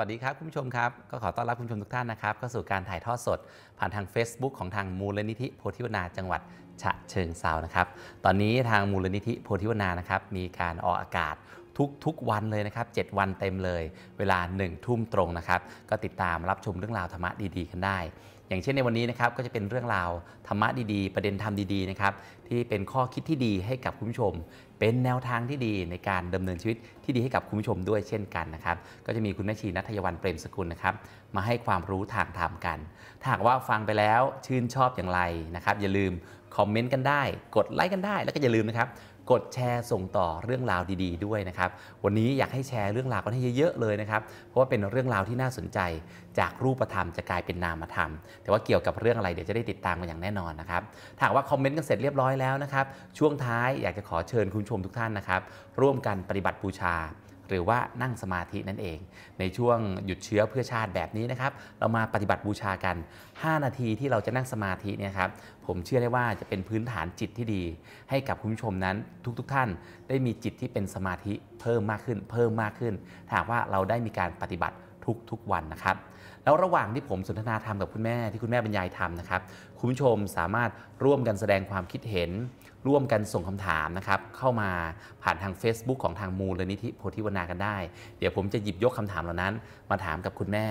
วัสดีครับ คุณผู้ชมครับ ก็ขอต้อนรับคุณผู้ชมทุกท่านนะครับเข้าสู่การถ่ายทอดสด ผ่านทาง Facebook ของทางมูลนิธิโพธิวนาจังหวัดฉะเชิงเซานะครับ ตอนนี้ทางมูลนิธิโพธิวนานะครับมีการออกอากาศทุก ๆ วันเลย นะครับ 7 วันเต็มเลย เวลา 1 ทุ่มตรงนะครับ ก็ติดตามรับชมเรื่องราวธรรมะดีๆกันได้อย่างเช่นในวันนี้นะครับก็จะเป็นเรื่องราวธรรมะดีๆ ประเด็นธรรมดีๆนะครับที่เป็นข้อคิดที่ดีให้กับคุณผู้ชม เป็นแนวทางที่ดีในการดำเนินชีวิตที่ดีให้กับคุณผู้ชมด้วยเช่นกันนะครับก็จะมีคุณแม่ชีนัทยวันเปรมสกุลนะครับ มาให้ความรู้ทางธรรมกันถ้าหากว่าฟังไปแล้วชื่นชอบอย่างไรนะครับ อย่าลืมคอมเมนต์กันได้ กดไลค์กันได้แล้วก็อย่าลืมนะครับกดแชร์ส่งต่อเรื่องราวดีๆด้วยนะครับวันนี้อยากให้แชร์เรื่องราวกันให้เยอะๆเลยนะครับเพราะว่าเป็นเรื่องราวที่น่าสนใจ จากรูปธรรมจะกลายเป็นนามธรรมแต่ว่าเกี่ยวกับเรื่องอะไรเดี๋ยวจะได้ติดตามกันอย่างแน่นอนนะครับถามว่าคอมเมนต์กันเสร็จเรียบร้อยแล้วนะครับช่วงท้ายอยากจะขอเชิญคุณชมทุกท่านนะครับร่วมกันปฏิบัติบูชาหรือว่านั่งสมาธินั่นเอง ในช่วงหยุดเชื้อเพื่อชาติแบบนี้นะครับเรามาปฏิบัติบูชากัน 5 นาทีที่เราจะนั่งสมาธิเนี่ยครับผมเชื่อได้ว่าจะเป็นพื้นฐานจิตที่ดี ให้กับคุณผู้ชมนั้นทุกๆทท่าน ได้มีจิตที่เป็นสมาธิเพิ่มมากขึ้นเพิ่มมากขึ้นถากว่าเราได้มีการปฏิบัติทุกๆ วันนะครับแล้วระหว่างที่ผมสนทนาธรรมกับคุณแม่ที่คุณแม่บรรยายธรรมนะครับคุณผู้ชมสามารถร่วมกันแสดงความคิดเห็นร่วมกันส่งคำถามนะครับเข้ามาผ่านทาง Facebook ของทางมูลนิธิโพธิวนากันได้ เดี๋ยวผมจะหยิบยกคำถามเหล่านั้น มาถามกับคุณแม่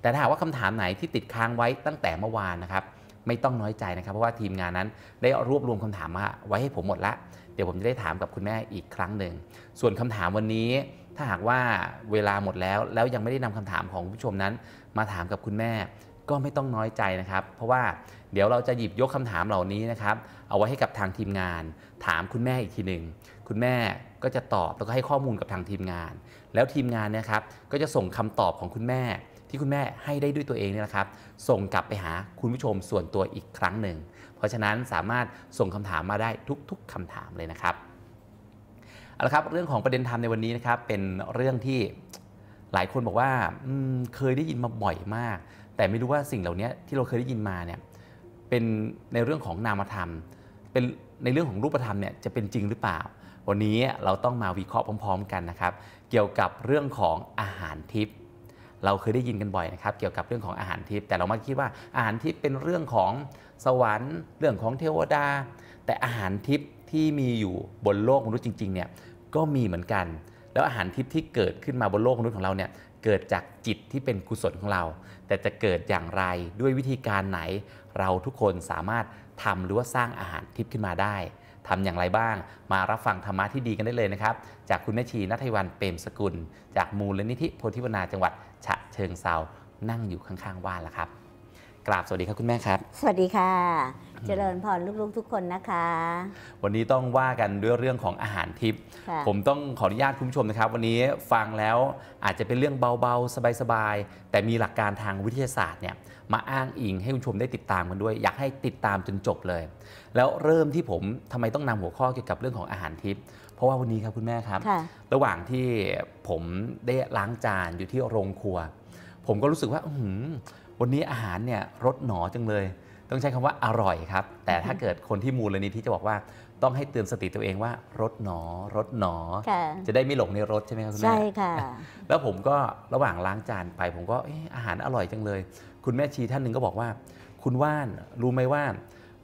แต่ถ้าหากว่าคำถามไหนที่ติดค้างไว้ตั้งแต่เมื่อวานนะครับ ไม่ต้องน้อยใจนะครับ เพราะว่าทีมงานนั้นได้รวบรวมคำถามมา ไว้ให้ผมหมดละ เดี๋ยวผมจะได้ถามกับคุณแม่อีกครั้งหนึ่งส่วนคำถามวันนี้ถ้าหากว่าเวลาหมดแล้วแล้วยังไม่ได้นำคำถามของผู้ชมนั้น มาถามกับคุณแม่ก็ไม่ต้องน้อยใจนะครับ เพราะว่าเดี๋ยวเราจะหยิบยกคำถามเหล่านี้นะครับเอาไว้ให้กับทางทีมงาน ถามคุณแม่อีกทีหนึ่งคุณแม่ก็จะตอบแล้วก็ให้ข้อมูลกับทางทีมงาน แล้วทีมงานนะครับก็จะส่งคำตอบของคุณแม่ ที่คุณแม่ให้ได้ด้วยตัวเองเนี่ยนะครับ ส่งกลับไปหาคุณผู้ชมส่วนตัวอีกครั้งหนึ่งเพราะฉะนั้นสามารถส่งคำถามมาได้ทุกๆคำถามเลยนะครับเอาละครับเรื่องของประเด็นธรรมในวันนี้นะครับเป็นเรื่องที่หลายคนบอกว่าเคยได้ยินมาบ่อยมาก แต่ไม่รู้ว่าสิ่งเหล่านี้ที่เราเคยได้ยินมาเนี่ยเป็นในเรื่องของนามธรรมเป็นในเรื่องของรูปธรรมเนี่ย จะเป็นจริงหรือเปล่า วันนี้เราต้องมาวิเคราะห์พร้อม ๆ กันนะครับ เกี่ยวกับเรื่องของอาหารทิพย์เราเคยได้ยินกันบ่อยนะครับ เกี่ยวกับเรื่องของอาหารทิพย์แต่เรามักคิดว่าอาหารทิพย์เป็นเรื่องของสวรรค์ เรื่องของเทวดา แต่อาหารทิพย์ที่มีอยู่บนโลกมนุษย์จริงๆเนี่ยก็มีเหมือนกัน แล้วอาหารทิพย์ที่เกิดขึ้นมาบนโลกมนุษย์ของเราเนี่ยเกิดจากจิตที่เป็นกุศลของเรา แต่จะเกิดอย่างไรด้วยวิธีการไหน เราทุกคนสามารถทำหรือว่าสร้างอาหารทิพย์ขึ้นมาได้ ทำอย่างไรบ้าง มารับฟังธรรมะที่ดีกันได้เลยนะครับ จากคุณแม่ชีนัทวันเปรมสกุลจากมูลนิธิโพธิวนาจังหวัด ฉะเชิงเซานั่งอยู่ข้าง ๆว่านแล้วครับ กราบสวัสดีครับคุณแม่ครับ สวัสดีค่ะ เจริญพรลูกๆ ทุกคนนะคะ วันนี้ต้องว่ากันด้วยเรื่องของอาหารทิพย์ผมต้องขออนุญาตคุณผู้ชมนะครับ วันนี้ฟังแล้วอาจจะเป็นเรื่องเบาๆสบายๆแต่มีหลักการทางวิทยาศาสตร์เนี่ยมาอ้างอิงให้คุณชมได้ติดตามกันด้วย อยากให้ติดตามจนจบเลย แล้วเริ่มที่ผมทำไมต้องนำหัวข้อเกี่ยวกับเรื่องของอาหารทิพย์เพราะว่าวันนี้ครับคุณแม่ครับ ระหว่างที่ผมได้ล้างจานอยู่ที่โรงครัว ผมก็รู้สึกว่าอวันนี้อาหารเนี่ยรสหนอจังเลย ต้องใช้คำว่าอร่อยครับ แต่ถ้าเกิดคนที่มูลนิธิจะบอกว่าต้องให้เตือนสติตัวเองว่ารถหนอรถหนอ จะได้ไม่หลงในรถใช่ไหมครับคุณแม่ใช่ค่ะแล้วผมก็ระหว่างล้างจานไป ผมก็อาหารอร่อยจังเลยคุณแม่ชีท่านหนึ่งก็บอกว่า คุณว่าน รู้ไหมว่า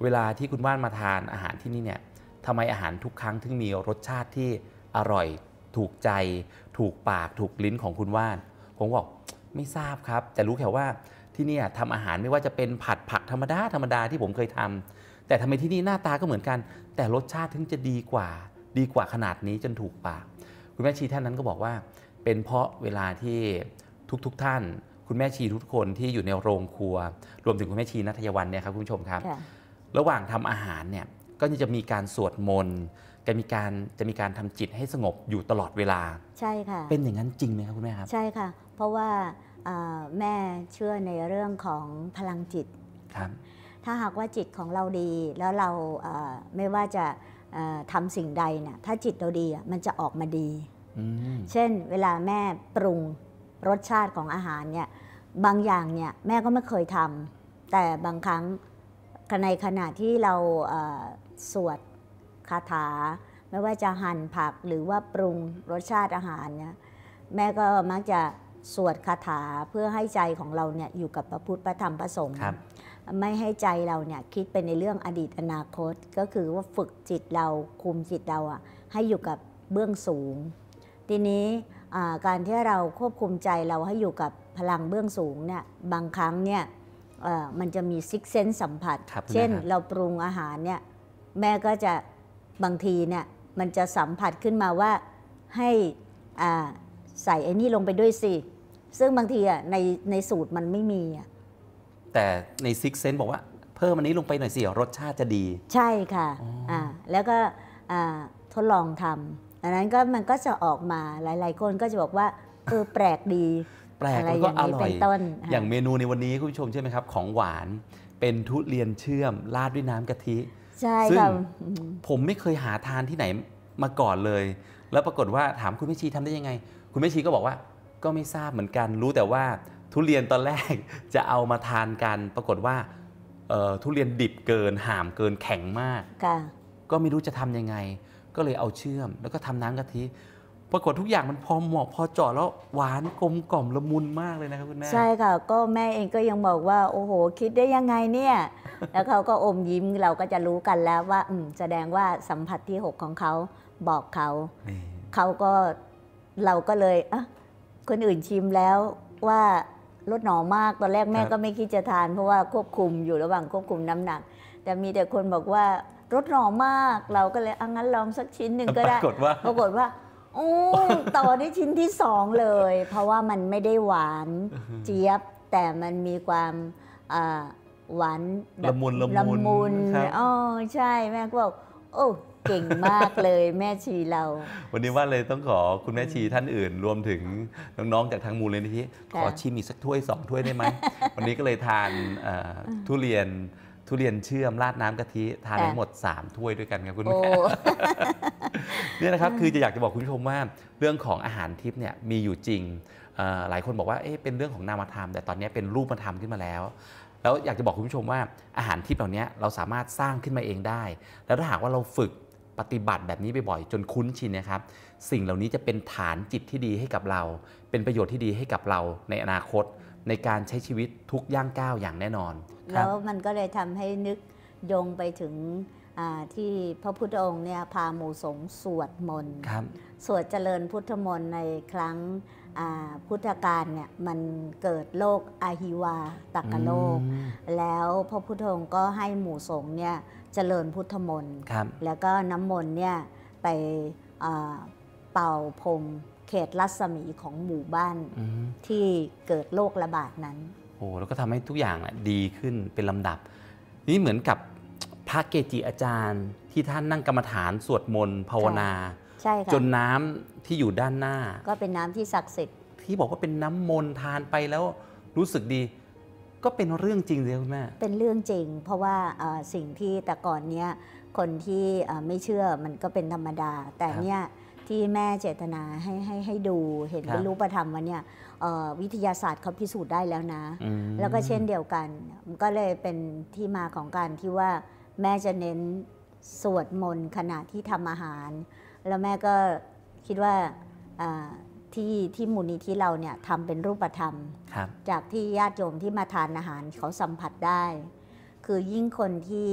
เวลาที่คุณว่านมาทานอาหารที่นี่เนี่ยทำไมอาหารทุกครั้งถึงมีรสชาติที่อร่อยถูกใจถูกปาก ถูกลิ้นของคุณว่าน ผมบอกไม่ทราบครับ แต่รู้แค่ว่าที่นี่ทำอาหารไม่ว่าจะเป็นผัดผักธรรมดา ธรรมดาที่ผมเคยทำ แต่ทำไมที่นี่หน้าตาก็เหมือนกัน แต่รสชาติถึงจะดีกว่าดีกว่าขนาดนี้จนถูกปาก คุณแม่ชีท่านนั้นก็บอกว่า เป็นเพราะเวลาที่ทุกๆทท่านคุณแม่ชีทุกคนที่อยู่ในโรงครัว รวมถึงคุณแม่ชีนัทยวันเนี่ยครับคุณผู้ชมครับ ระหว่างทำอาหารเนี่ยก็จะมีการสวดมนต์จะมีการจะมีการทำจิตให้สงบอยู่ตลอดเวลาใช่ค่ะ เป็นอย่างนั้นจริงไหมครับคุณแม่ครับใช่ค่ะเพราะว่าแม่เชื่อในเรื่องของพลังจิตครับถ้าหากว่าจิตของเราดี แล้วเราไม่ว่าจะทำสิ่งใดเนี่ยถ้าจิตเราดีมันจะออกมาดีเช่น เวลาแม่ปรุงรสชาติของอาหารเนี่ยบางอย่างเนี่ยแม่ก็ไม่เคยทำแต่บางครั้ง ในขณะที่เราสวดคาถา ไม่ว่าจะหั่นผักหรือว่าปรุงรสชาติอาหารเนี่ยแม่ก็มักจะสวดคาถาเพื่อให้ใจของเราเนี่ยอยู่กับพระพุทธพระธรรมพระสงฆ์ไม่ให้ใจเราเนี่ยคิดไปในเรื่องอดีตอนาคต ก็คือว่าฝึกจิตเราคุมจิตเราอ่ะให้อยู่กับเบื้องสูงทีนี้การที่เราควบคุมใจเราให้อยู่กับพลังเบื้องสูงเนี่ยบางครั้งเนี่ยมันจะมีซิกเซนสัมผัส เช่นเราปรุงอาหารเนี่ยแม่ก็จะบางทีเนี่ยมันจะสัมผัสขึ้นมาว่าให้ใส่ไอ้นี่ลงไปด้วยสิซึ่งบางทีอ่ะในในสูตรมันไม่มีอ่ะแต่ในซิกเซนบอกว่า เพิ่มอันนี้ลงไปหน่อยสิรสชาติจะดี ใช่ค่ะอ่าแล้วก็ทดลองทำอันนั้นก็มันก็จะออกมาหลาย ๆ คนก็จะบอกว่าเออแปลกดีแปลกแล้วก็อร่อยอย่างเมนูในวันนี้คุณผู้ชมใช่ไหมครับ ของหวานเป็นทุเรียนเชื่อมราดด้วยน้ำกะทิใช่ซึ่งผมไม่เคยหาทานที่ไหนมาก่อนเลย แล้วปรากฏว่าถามคุณแม่ชีทำได้ยังไง คุณแม่ชีก็บอกว่าก็ไม่ทราบเหมือนกัน รู้แต่ว่าทุเรียนตอนแรกจะเอามาทานกัน ปรากฏว่าทุเรียนดิบเกินห่ามเกินแข็งมากก็ไม่รู้จะทํำยังไงก็เลยเอาเชื่อม แล้วก็ทำน้ำกะทิปรากฏทุกอย่างมันพอเหมาะพอเจาะแล้ว หวานกลมกล่อมละมุนมากเลยนะครับคุณแม่ใช่ค่ะก็แม่เองก็ยังบอกว่า โอ้โหคิดได้ยังไงเนี่ย แล้วเขาก็อมยิ้มเราก็จะรู้กันแล้วว่า อืม แสดงว่าสัมผัสที่ 6 ของเขาบอกเขาเขาก็เราก็เลยอะคนอื่นชิมแล้วว่ารสหนอมากตอนแรกแม่ก็ไม่คิดจะทานเพราะว่าควบคุมอยู่ระหว่างควบคุมน้ำหนัก แต่มีแต่คนบอกว่ารสหนอมากเราก็เลยอางั้นลองสักชิ้นหนึ่งก็ได้รากฏว่าปรากฏว่าโอ้ต่อนี้ชิ้นที่สองเลย เพราะว่ามันไม่ได้หวานเจี๊ยบ แต่มันมีความหวานละมุนละมุนอ๋อใช่แม่ก็บอกโอ้เก่งมากเลยแม่ชีเรา วันนี้ว่าเลยต้องขอคุณแม่ชีท่านอื่นรวมถึงน้อง ๆ จากทางมูลเลนที่ขอชิมอีกสักถ้วยสองถ้วยได้ไหม วันนี้ก็เลยทานทุเรียนทุเรียนเชื่อมราดน้ำกะทิทานได้หมด 3ถ้วยด้วยกันครับคุณแม่เนี่ยนะครับคือจะอยากจะบอกคุณผู้ชมว่า เรื่องของอาหารทิพย์เนี่ยมีอยู่จริง หลายคนบอกว่าเอ๊ะเป็นเรื่องของนามธรรม แต่ตอนนี้เป็นรูปธรรมขึ้นมาแล้ว แล้วอยากจะบอกคุณผู้ชมว่าอาหารทิพย์เหล่านี้เราสามารถสร้างขึ้นมาเองได้ แล้วถ้าหากว่าเราฝึกปฏิบัติแบบนี้บ่อยๆจนคุ้นชินนะครับ สิ่งเหล่านี้จะเป็นฐานจิตที่ดีให้กับเรา เป็นประโยชน์ที่ดีให้กับเราในอนาคตในการใช้ชีวิตทุกย่างก้าวอย่างแน่นอนแล้วมันก็เลยทำให้นึกโยงไปถึงที่พระพุทธองค์เนี่ยพาหมู่สงสวดมนต์สวดเจริญพุทธมนต์ในครั้งพุทธกาลเนี่ยมันเกิดโรคอาหิวาตักโรคแล้วพระพุทธองค์ก็ให้หมู่สงเนี่ยเจริญพุทธมนต์แล้วก็น้ำมนต์เนี่ยไปเป่าพรมเขตรัศมีของหมู่บ้านที่เกิดโรคระบาดนั้นโอ้แล้วก็ทำให้ทุกอย่างดีขึ้นเป็นลำดับ นี่เหมือนกับพระเกจิอาจารย์ ที่ท่านนั่งกรรมฐานสวดมนต์ภาวนา ใช่ค่ะจนน้ำที่อยู่ด้านหน้า ก็เป็นน้ำที่ศักดิ์สิทธิ์ที่บอกว่าเป็นน้ำมนต์ทานไปแล้วรู้สึกดี ก็เป็นเรื่องจริงเลยคุณแม่เป็นเรื่องจริงเพราะว่าสิ่งที่แต่ก่อนเนี้ยคนที่ไม่เชื่อมันก็เป็นธรรมดา แต่เนี่ยที่แม่เจตนาให้ให้ให้ดูเห็นเป็นรูปธรรมวันเนี่ยวิทยาศาสตร์เขาพิสูจน์ได้แล้วนะ แล้วก็เช่นเดียวกัน ก็เลยเป็นที่มาของการที่ว่าแม่จะเน้นสวดมนต์ขณะที่ทำอาหารแล้วแม่ก็คิดว่าที่ที่มูลนิธิเราเนี่ยทำเป็นรูปธรรมจากที่ญาติโยมที่มาทานอาหารเขาสัมผัสได้ คือยิ่งคนที่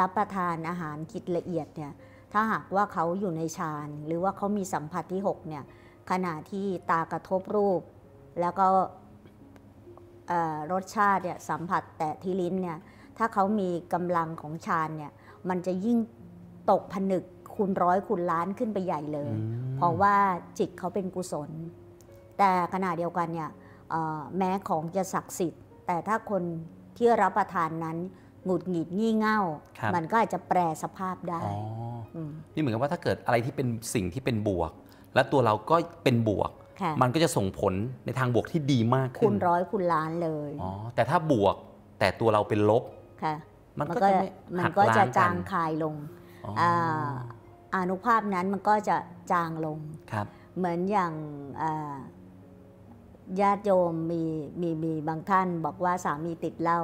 รับประทานอาหารคิดละเอียดเนี่ยถ้าหากว่าเขาอยู่ในฌานหรือว่าเขามีสัมผัสที่6เนี่ยขณะที่ตากระทบรูป แล้วก็รสชาติเนี่ยสัมผัสแตะที่ลิ้นเนี่ยถ้าเขามีกำลังของฌานเนี่ยมันจะยิ่งตกผนึกคูณร้อยคูณล้านขึ้นไปใหญ่เลย เพราะว่าจิตเขาเป็นกุศล แต่ขณะเดียวกันเนี่ยแม้ของจะศักดิ์สิทธิ์ แต่ถ้าคนที่รับประทานนั้น หงุดหงิดงี่เง่ามันก็อาจจะแปรสภาพได้นี่เหมือนกับว่าถ้าเกิดอะไรที่เป็นสิ่งที่เป็นบวกและตัวเราก็เป็นบวก มันก็จะส่งผลในทางบวกที่ดีมากขึ้นคุณร้อยคุณล้านเลย อ๋อ แต่ถ้าบวกแต่ตัวเราเป็นลบมันก็จะมันก็จะจางคายลง อนุภาพนั้นมันก็จะจางลงครับ เหมือนอย่างญาติโยมมีมีมีบางท่านบอกว่าสามีติดเหล้า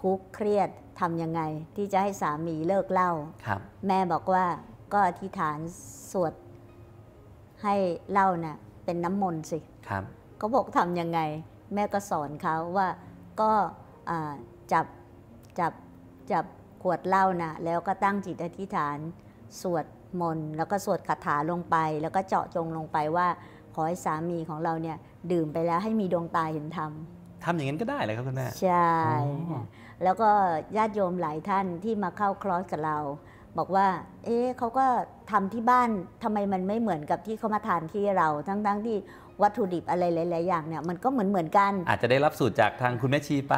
ทุกเครียดทํำยังไง ที่จะให้สามีเลิกเหล้าแม่บอกว่าก็อธิษฐานสวดให้เล่านะ่ะเป็นน้ำมนต์สิครับเขาบอกทำยังไงแม่ก็สอนเขาว่าก็จับจับจับขวดเหล้านะแล้วก็ตั้งจิตอธิษฐาน สวดมนต์แล้วก็สวดคาถาลงไป แล้วก็เจาะจงลงไปว่าขอให้สามีของเราเนี่ยดื่มไปแล้วให้มีดวงตาเห็นธรรมทำอย่างนั้นก็ได้เลยครับคุณแม่ใช่แล้วก็ญาติโยมหลายท่านที่มาเข้าคลอสกับเราบอกว่า เอ๊ะเขาก็ทำที่บ้านทำไมมันไม่เหมือนกับที่เขามาทานที่เรา ทั้งๆทที่วัตถุดิบอะไรหลายๆ อย่างเนี่ย มันก็เหมือนเหมือนกัน อาจจะได้รับสูตรจากทางคุณแม่ชีไป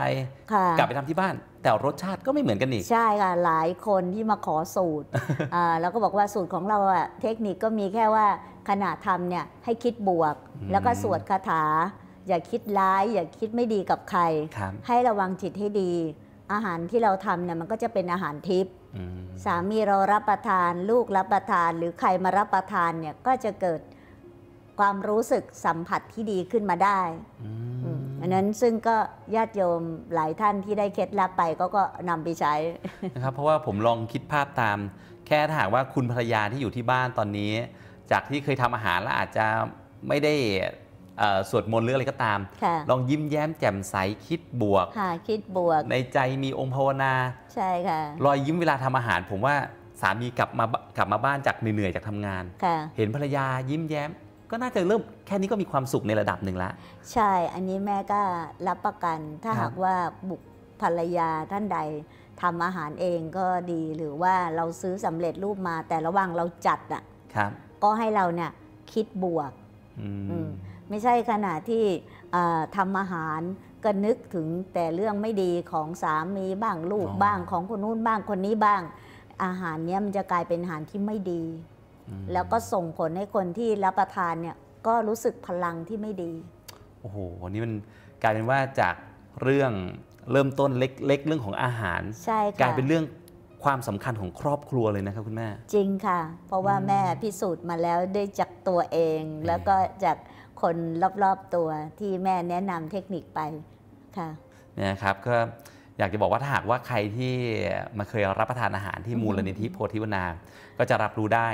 กลับไปทำที่บ้าน แต่รสชาติก็ไม่เหมือนกันอีก ใช่ค่ะ หลายคนที่มาขอสูตร แล้วก็บอกว่าสูตรของเราอะเทคนิคก็มีแค่ว่าขณะทำเนี่ยให้คิดบวก แล้วก็สวดคาถา อย่าคิดร้าย อย่าคิดไม่ดีกับใครคร ให้ระวังจิตให้ดี อาหารที่เราทำเนี่ยมันก็จะเป็นอาหารทิพย์สามีเรารับประทาน ลูกรับประทาน หรือใครมารับประทานเนี่ยก็จะเกิดความรู้สึกสัมผัสที่ดีขึ้นมาได้อันนั้นซึ่งก็ญาติโยมหลายท่านที่ได้เคล็ดลับไปก็ก็นำไปใช้นะครับเพราะว่าผมลองคิดภาพตามแค่ถ้าหากว่าคุณภรรยาที่อยู่ที่บ้านตอนนี้ จากที่เคยทำอาหารแล้วอาจจะไม่ได้สวดมนต์หรืออะไรก็ตาม ลองยิ้มแย้มแจ่มใสคิดบวกคิดบวก ในใจมีองค์ภาวนาใช่ค่ะรอยยิ้มเวลาทำอาหาร ผมว่าสามีกลับมากลับมาบ้านจากเหนื่อยจากทำงาน เห็นภรรยายิ้มแย้ม ก็น่าจะเริ่มแค่นี้ก็มีความสุขในระดับหนึ่งละใช่ อันนี้แม่ก็รับประกัน ถ้าหากว่าบุคภรรยาท่านใดทำอาหารเองก็ดีหรือว่าเราซื้อสำเร็จรูปมาแต่ระหว่างเราจัดอ่ะก็ให้เราเนี่ยคิดบวกไม่ใช่ขณะที่ทำอาหารก็นึกถึงแต่เรื่องไม่ดีของสามีบ้างลูกบ้างของคนนู้นบ้างคนนี้บ้าง อาหารเนี้ยมันจะกลายเป็นอาหารที่ไม่ดี แล้วก็ส่งผลให้คนที่รับประทานเนี่ยก็รู้สึกพลังที่ไม่ดีโอ้โหวันนี้มันกลายเป็นว่าจากเรื่องเริ่มต้นเล็กๆเรื่องของอาหารใช่กลายเป็นเรื่องความสำคัญของครอบครัวเลยนะครับคุณแม่จริงค่ะ เพราะว่าแม่พิสูจน์มาแล้วได้จากตัวเองแล้วก็จากคนรอบๆตัวที่แม่แนะนำเทคนิคไป ค่ะนี่ะครับก็อยากจะบอกว่าถ้าหากว่าใครที่มาเคยรับประทานอาหารที่มูลนิธิโพธิวนา ก็จะรับรู้ได้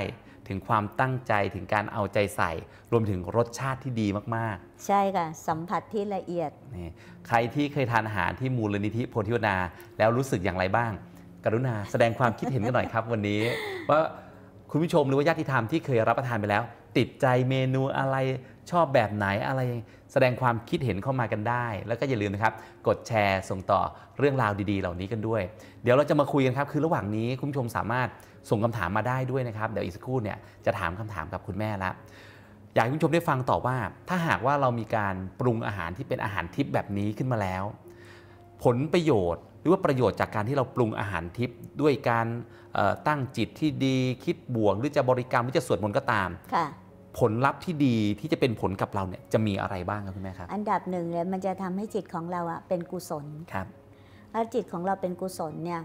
ถึงความตั้งใจถึงการเอาใจใส่ รวมถึงรสชาติที่ดีมากๆ ใช่ค่ะสัมผัสที่ละเอียด นี่ใครที่เคยทานอาหารที่มูลนิธิโพธิวนาแล้วรู้สึกอย่างไรบ้าง กรุณาแสดงความคิดเห็นกันหน่อยครับวันนี้ว่าคุณผู้ชมหรือว่าญาติธรรมที่เคยรับประทานไปแล้ว ติดใจเมนูอะไรชอบแบบไหนอะไรแสดงความคิดเห็นเข้ามากันได้ แล้วก็อย่าลืมนะครับ กดแชร์ส่งต่อเรื่องราวดีๆเหล่านี้กันด้วย เดี๋ยวเราจะมาคุยกันครับ คือระหว่างนี้คุณผู้ชมสามารถส่งคำถามมาได้ด้วยนะครับเดี๋ยวอีกสักครู่เนี่ยจะถามคำถามกับคุณแม่ละอยากให้คุณผู้ชมได้ฟังต่อว่า ถ้าหากว่าเรามีการปรุงอาหารที่เป็นอาหารทิพย์แบบนี้ขึ้นมาแล้ว ผลประโยชน์หรือว่าประโยชน์จากการที่เราปรุงอาหารทิพย์ด้วยการตั้งจิตที่ดีคิดบวกหรือจะบริกรรมหรือจะสวดมนต์ก็ตามผลลัพธ์ที่ดีที่จะเป็นผลกับเราเนี่ยจะมีอะไรบ้างครับคุณแม่ครับ อันดับหนึ่งเลยมันจะทำให้จิตของเราอะเป็นกุศลครับถ้าจิตของเราเป็นกุศลเนี่ย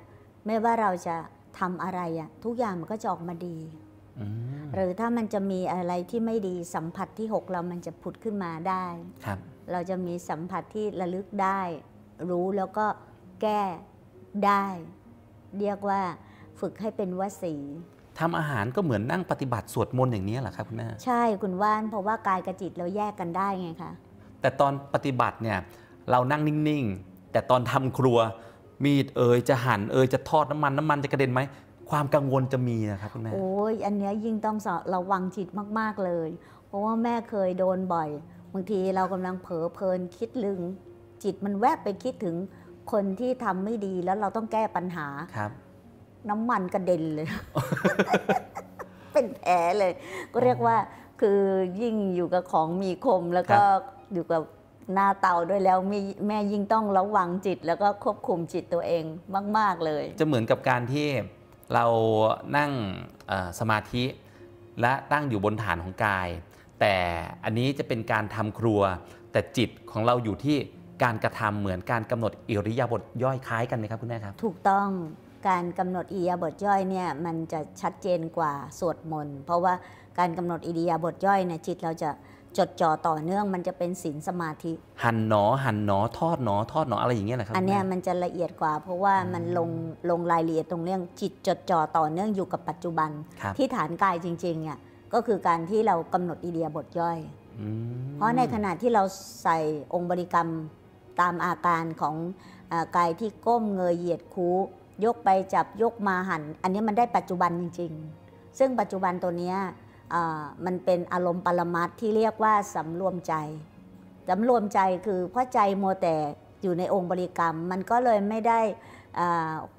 ไม่ว่าเราจะทำอะไรอะทุกอย่างมันก็จะออกมาดีหรือถ้ามันจะมีอะไรที่ไม่ดีสัมผัสที่หกเรามันจะผุดขึ้นมาได้ครับ เราจะมีสัมผัสที่ระลึกได้ รู้แล้วก็แก้ได้ เรียกว่า ฝึกให้เป็นวสีทำอาหารก็เหมือนนั่งปฏิบัติสวดมนต์อย่างนี้เหรอครับคุณแม่ใช่คุณว่านเพราะว่ากายกับจิตเราแยกกันได้ไงคะแต่ตอนปฏิบัติเนี่ย เรานั่งนิ่ง ๆ แต่ตอนทำครัวมีดเอยจะหั่นเอยจะทอดน้ำมันน้ำมันจะกระเด็นไหมความกังวลจะมีนะครับคุณแม่โอ้ยอันนี้ยิ่งต้องระวังจิตมากๆเลย เพราะว่าแม่เคยโดนบ่อยบางทีเรากำลังเผลอเพลินคิดลึง จิตมันแวบไปคิดถึงคนที่ทำไม่ดีแล้วเราต้องแก้ปัญหาครับน้ำมันกระเด็นเลย เป็นแผลเลย ก็เรียกว่าคือยิ่งอยู่กับของมีคม แล้วก็อยู่กับหน้าเตาด้วยแล้วแม่ยิ่งต้องระวังจิตแล้วก็ควบคุมจิตตัวเองมากๆเลย จะเหมือนกับการที่เรานั่งสมาธิและตั้งอยู่บนฐานของกาย แต่อันนี้จะเป็นการทำครัว แต่จิตของเราอยู่ที่การกระทำเหมือนการกำหนดอิริยาบถย่อยคล้ายกันไหมครับคุณแม่ครับถูกต้องการกำหนดอิยาบทย่อยเนี่ย มันจะชัดเจนกว่าสวดมนต์เพราะว่าการกำหนดอิยาบทย่อยเนี่ยจิตเราจะจดจ่อต่อเนื่องมันจะเป็นศีลสมาธิ หันหนอหันหนอทอดหนอทอดหนออะไรอย่างเงี้ยแหละครับอันเนี้ยมันจะละเอียดกว่า เพราะว่ามันลงลงรายละเอียดตรงเรื่องจิตจดจ่อต่อเนื่องอยู่กับปัจจุบันที่ฐานกายจริงๆเนี่ยก็คือการที่เรากำหนดอิเดียบทย่อยเพราะในขณะที่เราใส่องค์บริกรรมตามอาการของอกายที่ก้มเงยเหยียดคูยกไปจับยกมาหัน่น อันนี้มันได้ปัจจุบันจริง ๆ ซึ่งปัจจุบันตัวนี้มันเป็นอารมณ์ปรมัตที่เรียกว่าสำรวมใจสำรวมใจคือเพราะใจมัวแต่อยู่ในองค์บริกรรม มันก็เลยไม่ได้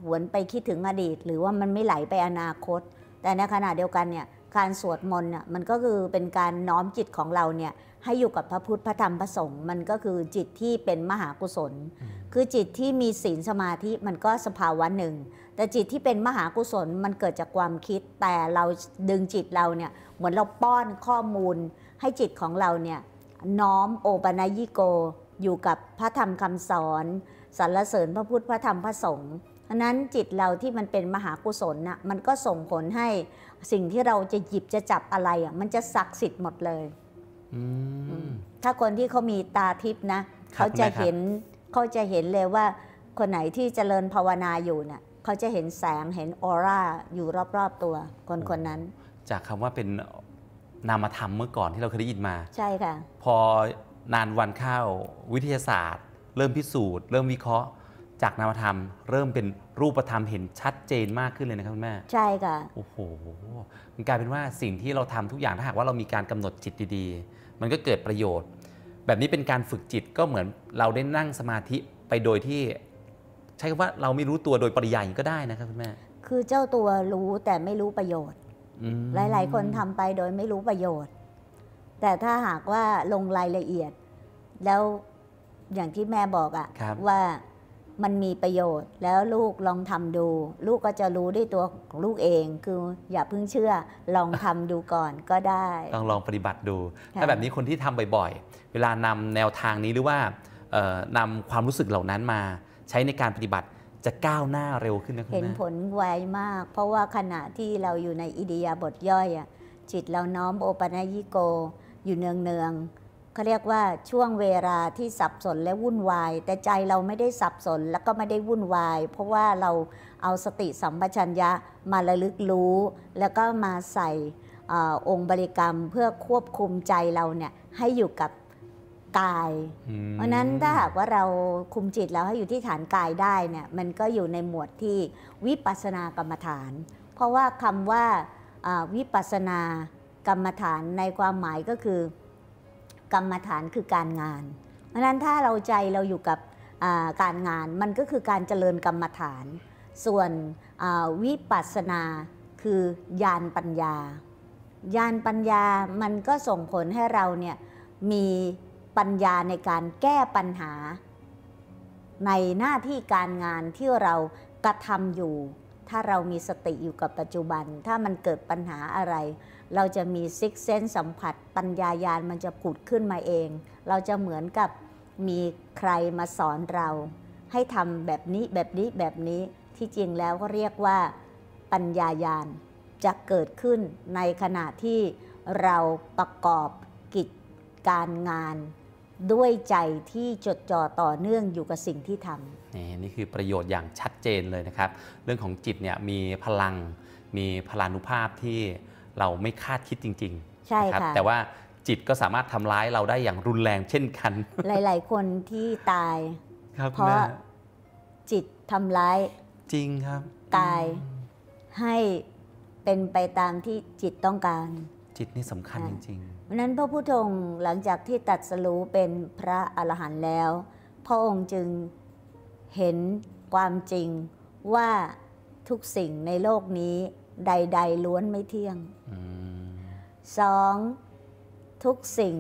หวนไปคิดถึงอดีต หรือว่ามันไม่ไหลไปอนาคต แต่ในขณะเดียวกันเนี่ยการสวดมนต์น่ะมันก็คือเป็นการน้อมจิตของเราเนี่ยให้อยู่กับพระพุทธพระธรรมพระสงฆ์มันก็คือจิตที่เป็นมหากุศล คือจิตที่มีศีลสมาธิมันก็สภาวะหนึ่ง แต่จิตที่เป็นมหากุศลมันเกิดจากความคิด แต่เราดึงจิตเราเนี่ยเหมือนเราป้อนข้อมูลให้จิตของเราเนี่ยน้อมโอปนายิโกอยู่กับพระธรรมคำสอนสรรเสริญพระพุทธพระธรรมพระสงฆ์ฉะนั้นจิตเราที่มันเป็นมหากุศลนะ่ะมันก็ส่งผลให้สิ่งที่เราจะหยิบจะจับอะไรอ่ะมันจะศักดิ์สิทธิ์หมดเลย ถ้าคนที่เขามีตาทิพนะเขาจะเห็นเขาจะเห็นเลยว่า คนไหนที่เจริญภาวนาอยู่เนะ่ยเขาจะเห็นแสงเห็นออร่าอยู่รอบ ๆ ตัว คนคนนั้น จากคำว่าเป็นนามธรรมเมื่อก่อนที่เราเคยได้ยินมา ใช่ค่ะ พอนานวันเข้า วิทยาศาสตร์ เริ่มพิสูจน์เริ่มวิเคราะห์จากนามธรรมเริ่มเป็นรูปธรรมเห็นชัดเจนมากขึ้นเลยนะครับคุณแม่ใช่ค่ะโอ้โหมันกลายเป็นว่าสิ่งที่เราทำทุกอย่างถ้าหากว่าเรามีการกำหนดจิตดีๆ มันก็เกิดประโยชน์ แบบนี้เป็นการฝึกจิตก็เหมือนเราได้นั่งสมาธิไปโดยที่ ใช้คำว่าเราไม่รู้ตัวโดยปริยายก็ได้นะครับคุณแม่คือเจ้าตัวรู้แต่ไม่รู้ประโยชน์หลาย ๆคนทำไปโดยไม่รู้ประโยชน์ แต่ถ้าหากว่าลงรายละเอียด แล้วอย่างที่แม่บอกอะว่ามันมีประโยชน์แล้วลูกลองทำดู ลูกก็จะรู้ด้วยตัวของลูกเองคืออย่าเพิ่งเชื่อลองทำดูก่อนก็ได้ต้องลองปฏิบัติดูถ้าแบบนี้คนที่ทำบ่อย ๆ เวลานำแนวทางนี้หรือว่านำความรู้สึกเหล่านั้นมา ใช้ในการปฏิบัติจะก้าวหน้าเร็วขึ้นนะคุณแม่เห็นผลไวมาก เพราะว่าขณะที่เราอยู่ในอิเดียบทย่อยจิตเราน้อมโอปัญิโกอยู่เนืองเนืองเขาเรียกว่าช่วงเวลาที่สับสนและวุ่นวาย แต่ใจเราไม่ได้สับสนแล้วก็ไม่ได้วุ่นวาย เพราะว่าเราเอาสติสัมปชัญญะมาระลึกรู้แล้วก็มาใส่อองค์บริกรรม เพื่อควบคุมใจเราเนี่ยให้อยู่กับกาย เพราะนั้นถ้าหากว่าเราคุมจิตเราให้อยู่ที่ฐานกายได้เนี่ยมันก็อยู่ในหมวดที่วิปัสสนากรรมฐาน เพราะว่าคำว่าวิปัสสนากรรมฐานในความหมายก็คือกรรมฐานคือการงาน เพราะนั้นถ้าเราใจเราอยู่กับการงาน มันก็คือการเจริญกรรมฐาน ส่วนวิปัสสนาคือญาณปัญญาญาณปัญญามันก็ส่งผลให้เราเนี่ยมีปัญญาในการแก้ปัญหา ในหน้าที่การงานที่เรากระทำอยู่ ถ้าเรามีสติอยู่กับปัจจุบันถ้ามันเกิดปัญหาอะไรเราจะมีซิกเซนสัมผัส ปัญญายาณมันจะผุดขึ้นมาเอง เราจะเหมือนกับมีใครมาสอนเรา ให้ทำแบบนี้แบบนี้แบบนี้ ที่จริงแล้วก็เรียกว่าปัญญายาณจะเกิดขึ้นในขณะที่เราประกอบกิจการงาน ด้วยใจที่จดจ่อต่อเนื่องอยู่กับสิ่งที่ทำ นี่นี่คือประโยชน์อย่างชัดเจนเลยนะครับ เรื่องของจิตเนี่ยมีพลังมีพลานุภาพที่เราไม่คาดคิดจริง ๆ ใช่ค่ะแต่ว่าจิตก็สามารถทำร้ายเราได้อย่างรุนแรงเช่นกัน หลายๆคนที่ตายเพราะจิตทำร้าย จริงครับ ตายให้เป็นไปตามที่จิตต้องการ จิตนี่สำคัญจริงๆเัรนั้นพระพุทธองค์หลังจากที่ตัดสรู้เป็นพระอรหันต์แล้ว พระองค์จึงเห็นความจริงว่าทุกสิ่งในโลกนี้ใด ๆล้วนไม่เที่ยงสองทุกสิ่ง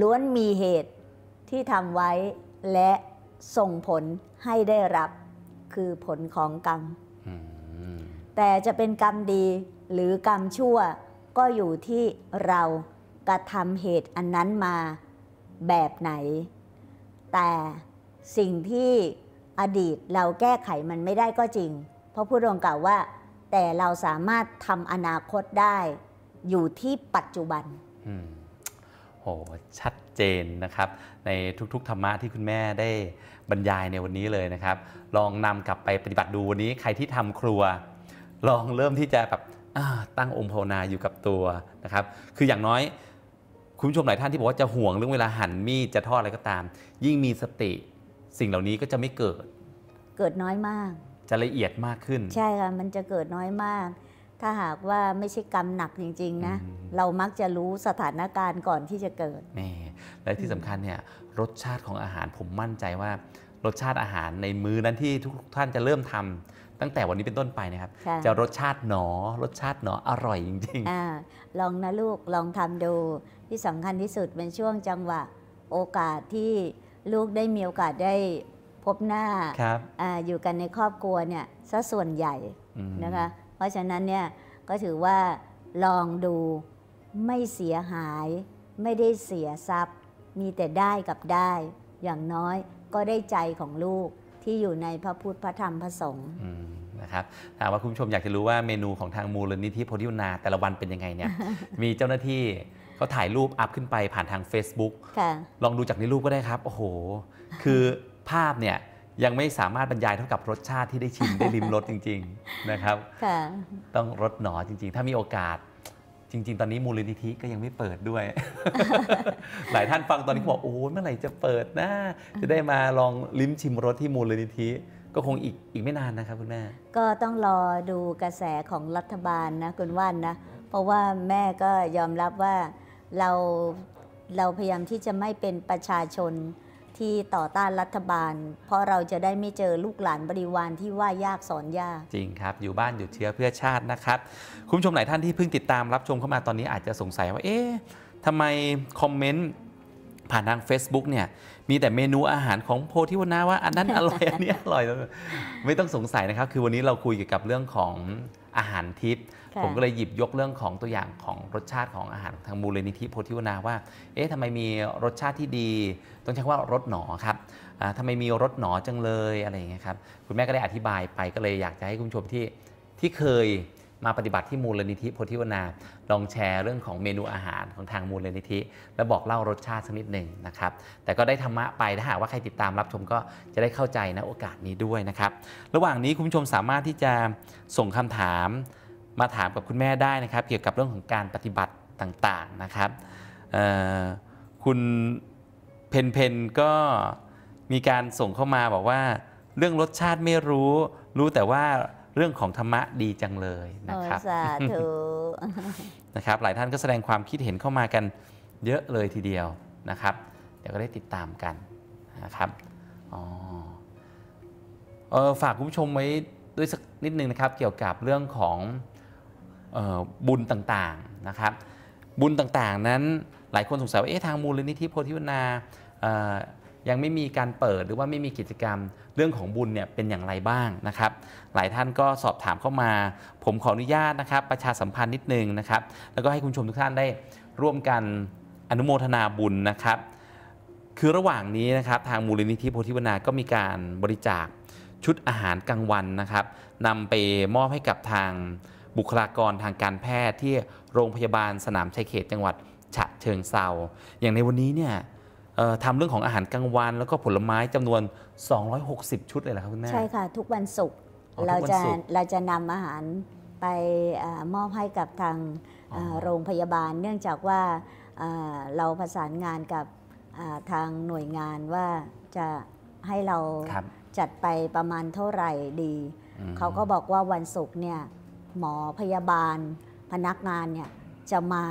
ล้วนมีเหตุที่ทำไว้ และส่งผลให้ได้รับคือผลของกรรม แต่จะเป็นกรรมดีหรือกรรมชั่ว ก็อยู่ที่เรากระทำเหตุอันนั้นมาแบบไหน แต่สิ่งที่อดีตเราแก้ไขมันไม่ได้ก็จริงพระพุทธองค์กล่าวว่า แต่เราสามารถทำอนาคตได้ อยู่ที่ปัจจุบันโห ชัดเจนนะครับ ในทุก ๆ ธรรมะที่คุณแม่ได้บรรยายในวันนี้เลยนะครับ ลองนำกลับไปปฏิบัติดูวันนี้ใครที่ทำครัว ลองเริ่มที่จะแบบตั้งองค์ภาวนาอยู่กับตัวนะครับ คืออย่างน้อย คุณผู้ชมหลายท่านที่บอกว่าจะห่วงเรื่องเวลาหั่นมีดจะทอดอะไรก็ตาม ยิ่งมีสติสิ่งเหล่านี้ก็จะไม่เกิด เกิดน้อยมากจะละเอียดมากขึ้น ใช่ค่ะ มันจะเกิดน้อยมาก ถ้าหากว่าไม่ใช่กรรมหนักจริงๆนะเรามักจะรู้สถานการณ์ก่อนที่จะเกิดแม่และที่สำคัญเนี่ยรสชาติของอาหารผมมั่นใจว่ารสชาติอาหารในมื้อนั้นที่ทุกท่านจะเริ่มทำ ตั้งแต่วันนี้เป็นต้นไปนะครับ จะรสชาติหนอ รสชาติหนอ อร่อยจริง ๆอลองนะลูกลองทำดูที่สำคัญที่สุดเป็นช่วงจังหวะโอกาสที่ลูกได้มีโอกาสได้พบหน้าออยู่กันในครอบครัวเนี่ยซะส่วนใหญ่นะคะเพราะฉะนั้นเนี่ยก็ถือว่าลองดูไม่เสียหาย ไม่ได้เสียทรัพย์ มีแต่ได้กับได้อย่างน้อย ก็ได้ใจของลูกที่อยู่ในพระพุทธพระธรรมพระสงฆ์นะครับถามว่าคุณผู้ชมอยากจะรู้ว่าเมนูของทางมูลนิธิโพธิวนาแต่ละวันเป็นยังไงเนี่ย มีเจ้าหน้าที่เขาถ่ายรูปอัพขึ้นไปผ่านทาง Facebook ลองดูจากในรูปก็ได้ครับโอ้โห คือภาพเนี่ยยังไม่สามารถบรรยายเท่ากับรสชาติที่ได้ชิมได้ลิ้มรสจริงๆนะครับต้องรสหนอจริงๆ ถ้ามีโอกาสจริง ๆ ตอนนี้มูลนิธิก็ยังไม่เปิดด้วย หลายท่านฟังตอนนี้บอกโอ้เมื่อไหร่จะเปิดนะจะได้มาลองลิ้มชิมรสที่มูลนิธิ ก็คงอีกอีกไม่นานนะครับคุณแม่ ก็ต้องรอดูกระแสของรัฐบาลนะคุณว่านนะ เพราะว่าแม่ก็ยอมรับว่าเราเราพยายามที่จะไม่เป็นประชาชนที่ต่อต้านรัฐบาล เพราะเราจะได้ไม่เจอลูกหลานบริวารที่ว่ายากสอนยาก จริงครับอยู่บ้านอยู่เชื้อเพื่อชาตินะครับ คุณชมหลายท่านที่เพิ่งติดตามรับชมเข้ามาตอนนี้อาจจะสงสัยว่า เอ๊ะทำไมคอมเมนต์ผ่านทาง Facebook เนี่ยมีแต่เมนูอาหารของโพธิวนาว่า อันนั้นอร่อยอันนี้อร่อย ไม่ต้องสงสัยนะครับคือวันนี้เราคุยเกี่ยวกับเรื่องของอาหารทิพย์ผมก็เลยหยิบยกเรื่องของตัวอย่างของรสชาติของอาหารทางมูลนิธิโพธิวนาว่าเอ๊ะทำไมมีรสชาติที่ดี ต้องใช้ว่ารสหนอครับทำไมมีรสหนอจังเลยอะไรอย่างเงี้ยครับคุณแม่ก็ได้อธิบายไปก็เลยอยากจะให้คุณผู้ชมที่ที่เคยมาปฏิบัติที่มูลลนิธิโพธิวนาลองแชร์เรื่องของเมนูอาหารของทางมูลนิธิ และบอกเล่ารสชาติสักนิดหนึ่งนะครับ แต่ก็ได้ธรรมะไป ถ้าหากว่าใครติดตามรับชมก็จะได้เข้าใจนะโอกาสนี้ด้วยนะครับระหว่างนี้คุณผู้ชมสามารถที่จะส่งคำถามมาถามกับคุณแม่ได้นะครับ เกี่ยวกับเรื่องของการปฏิบัติต่างๆนะครับคุณเพนเพนก็มีการส่งเข้ามาบอกว่าเรื่องรสชาติไม่รู้รู้แต่ว่าเรื่องของธรรมะดีจังเลยนะครับ สาธุ นะครับ หลายท่านก็แสดงความคิดเห็นเข้ามากันเยอะเลยทีเดียวนะครับ เดี๋ยวก็ได้ติดตามกันนะครับ อ๋อเออฝากคุณผู้ชมไว้ด้วยสักนิดนึงนะครับ เกี่ยวกับเรื่องของออบุญต่างๆนะครับ บุญต่างๆ นั้น หลายคนสงสัยว่า เอ๊ะทางมูลนิธิโพธิวนา ยังไม่มีการเปิดหรือว่าไม่มีกิจกรรมรื่องของบุญเนี่ยเป็นอย่างไรบ้างนะครับหลายท่านก็สอบถามเข้ามาผมขออนุญาตนะครับ ประชาสัมพันธ์นิดนึงนะครับแล้วก็ให้คุณชมทุกท่านได้ร่วมกันอนุโมทนาบุญนะครับ คือระหว่างนี้นะครับทางมูลนิธิโพธิวนาก็มีการบริจาค ชุดอาหารกลางวันนะครับนำไปมอบให้กับทางบุคลากรทางการแพทย์ ที่โรงพยาบาลสนามชัยเขตจังหวัดฉะเชิงเซาอย่างในวันนี้เนี่ยทำเรื่องของอาหารกลางวัน แล้วก็ผลไม้จำนวน260 ชุดเลยเหรอครับคุณแม่ ใช่ค่ะ ทุกวันศุกร์เราจะเราจะนำอาหารไปมอบให้กับทางโรงพยาบาล เนื่องจากว่าเราประสานงานกับทางหน่วยงานว่าจะให้เรารจัดไปประมาณเท่าไหร่ดี เขาก็บอกว่าวันศุกร์เนี่ยหมอพยาบาลพนักงานเนี่ยจะมา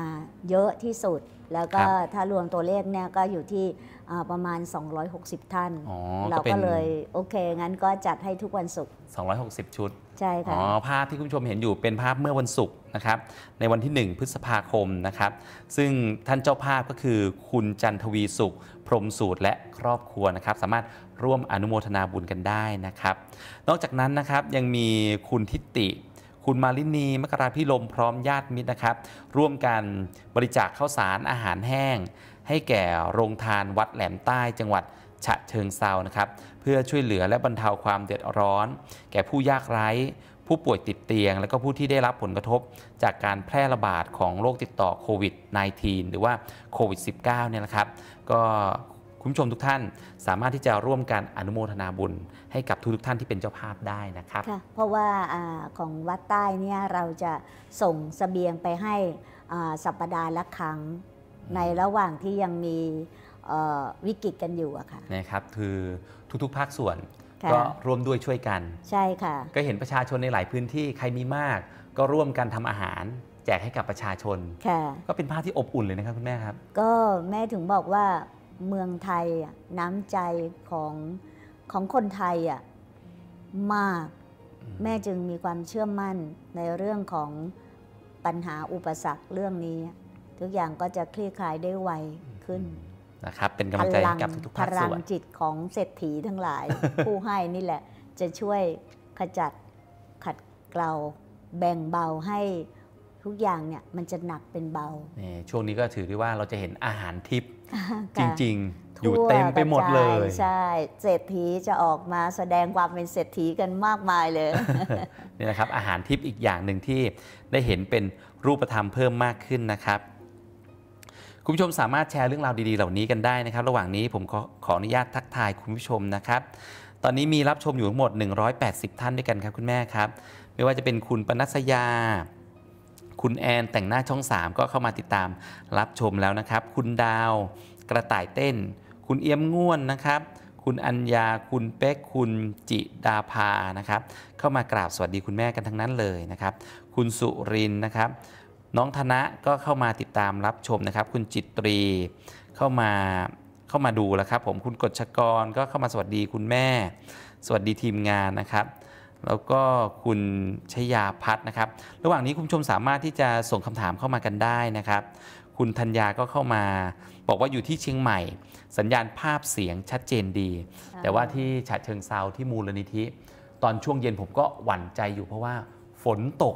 เยอะที่สุด แล้วก็ถ้ารวมตัวเลขเนี่ยก็อยู่ที่ประมาณ 260 ท่าน เราก็เลย โอเค งั้นก็จัดให้ทุกวันศุกร์ 260 ชุดใช่ค่ะอ๋อภาพที่คุณผู้ชมเห็นอยู่เป็นภาพเมื่อวันศุกร์นะครับในวันที่ 1 พฤษภาคมนะครับ ซึ่งท่านเจ้าภาพก็คือคุณจันทวีสุขพรมสูตรและครอบครัวนะครับสามารถร่วมอนุโมทนาบุญกันได้นะครับนอกจากนั้นนะครับยังมีคุณทิติ คุณมาลินี มกราพิลมพร้อมญาติมิตรนะครับ ร่วมกันบริจาคข้าวสารอาหารแห้งให้แก่โรงทานวัดแหลมใต้จังหวัดฉะเชิงเซานะครับ เพื่อช่วยเหลือและบรรเทาความเดือดร้อน แก่ผู้ยากไร้ ผู้ป่วยติดเตียง และก็ผู้ที่ได้รับผลกระทบจากการแพร่ระบาดของโรคติดต่อโควิด -19 หรือว่าโควิด -19 เนี่ยนะครับก็คุณผู้ชมทุกท่านสามารถที่จะร่วมกันอนุโมทนาบุญ ให้กับทุกทุกท่านที่เป็นเจ้าภาพได้นะครับเพราะว่าอของวัดใต้เนี่ยเราจะส่งสเสบียงไปให้สัปปดาห์ละครั้งในระหว่างที่ยังมีวิกฤตกันอยู่อะค่ะ นะครับ คือทุกๆภาคส่วนก็ร่วมด้วยช่วยกัน ใช่ค่ะ ก็เห็นประชาชนในหลายพื้นที่ใครมีมาก ก็ร่วมกันทำอาหาร แจกให้กับประชาชน ก็เป็นภาพที่อบอุ่นเลยนะครับคุณแม่ครับ ก็แม่ถึงบอกว่าเมืองไทยน้ำใจของของคนไทยอะมากแม่จึงมีความเชื่อมั่นในเรื่องของปัญหาอุปสรรคเรื่องนี้ทุกอย่างก็จะคลี่คลายได้ไวขึ้นนะครับ เป็นกำลังใจกับทุกๆภาคส่วนพลังจิตของเศรษฐีทั้งหลาย ผู้ให้นี่แหละจะช่วยขจัดขัดเกลาแบ่งเบาให้ทุกอย่างเนี่ยมันจะหนักเป็นเบาเนี่ยช่วงนี้ก็ถือได้ว่าเราจะเห็นอาหารทิพย์จริงๆอยู่เต็มไปหมดเลย ใช่เศรษฐีจะออกมาแสดงความเป็นเศรษฐีกันมากมายเลยนี่นะครับ อาหารทิพย์อีกอย่างหนึ่งที่ได้เห็นเป็นรูปธรรมเพิ่มมากขึ้นนะครับคุณผู้ชมสามารถแชร์เรื่องราวดีๆเหล่านี้กันได้นะครับ ระหว่างนี้ผมขอขออนุญาตทักทายคุณผู้ชมนะครับ ตอนนี้มีรับชมอยู่ทั้งหมด 180 ท่านด้วยกันครับคุณแม่ครับ ไม่ว่าจะเป็นคุณปนัสยา คุณแอนแต่งหน้าช่อง 3 ก็เข้ามาติดตามรับชมแล้วนะครับ คุณดาวกระต่ายเต้น คุณเอี้ยมง่วนนะครับ คุณอัญญาคุณเป๊กคุณจิดาภานะครับเข้ามากราบสวัสดีคุณแม่กันทั้งนั้นเลยนะครับคุณสุรินนะครับน้องธนะก็เข้ามาติดตามรับชมนะครับ คุณจิตตรีเข้ามาเข้ามาดูแล้วครับผมคุณกฤชกรก็เข้ามาสวัสดี คุณแม่ สวัสดีทีมงานนะครับ แล้วก็คุณชยาพัฒนะครับ ระหว่างนี้คุณชมสามารถที่จะส่งคำถามเข้ามากันได้นะครับ คุณธัญญาก็เข้ามา บอกว่าอยู่ที่เชียงใหม่ สัญญาณภาพเสียงชัดเจนดี แต่ว่าที่ฉะเชิงเซาที่มูลนิธิตอนช่วงเย็นผมก็หวั่นใจอยู่เพราะว่าฝนตก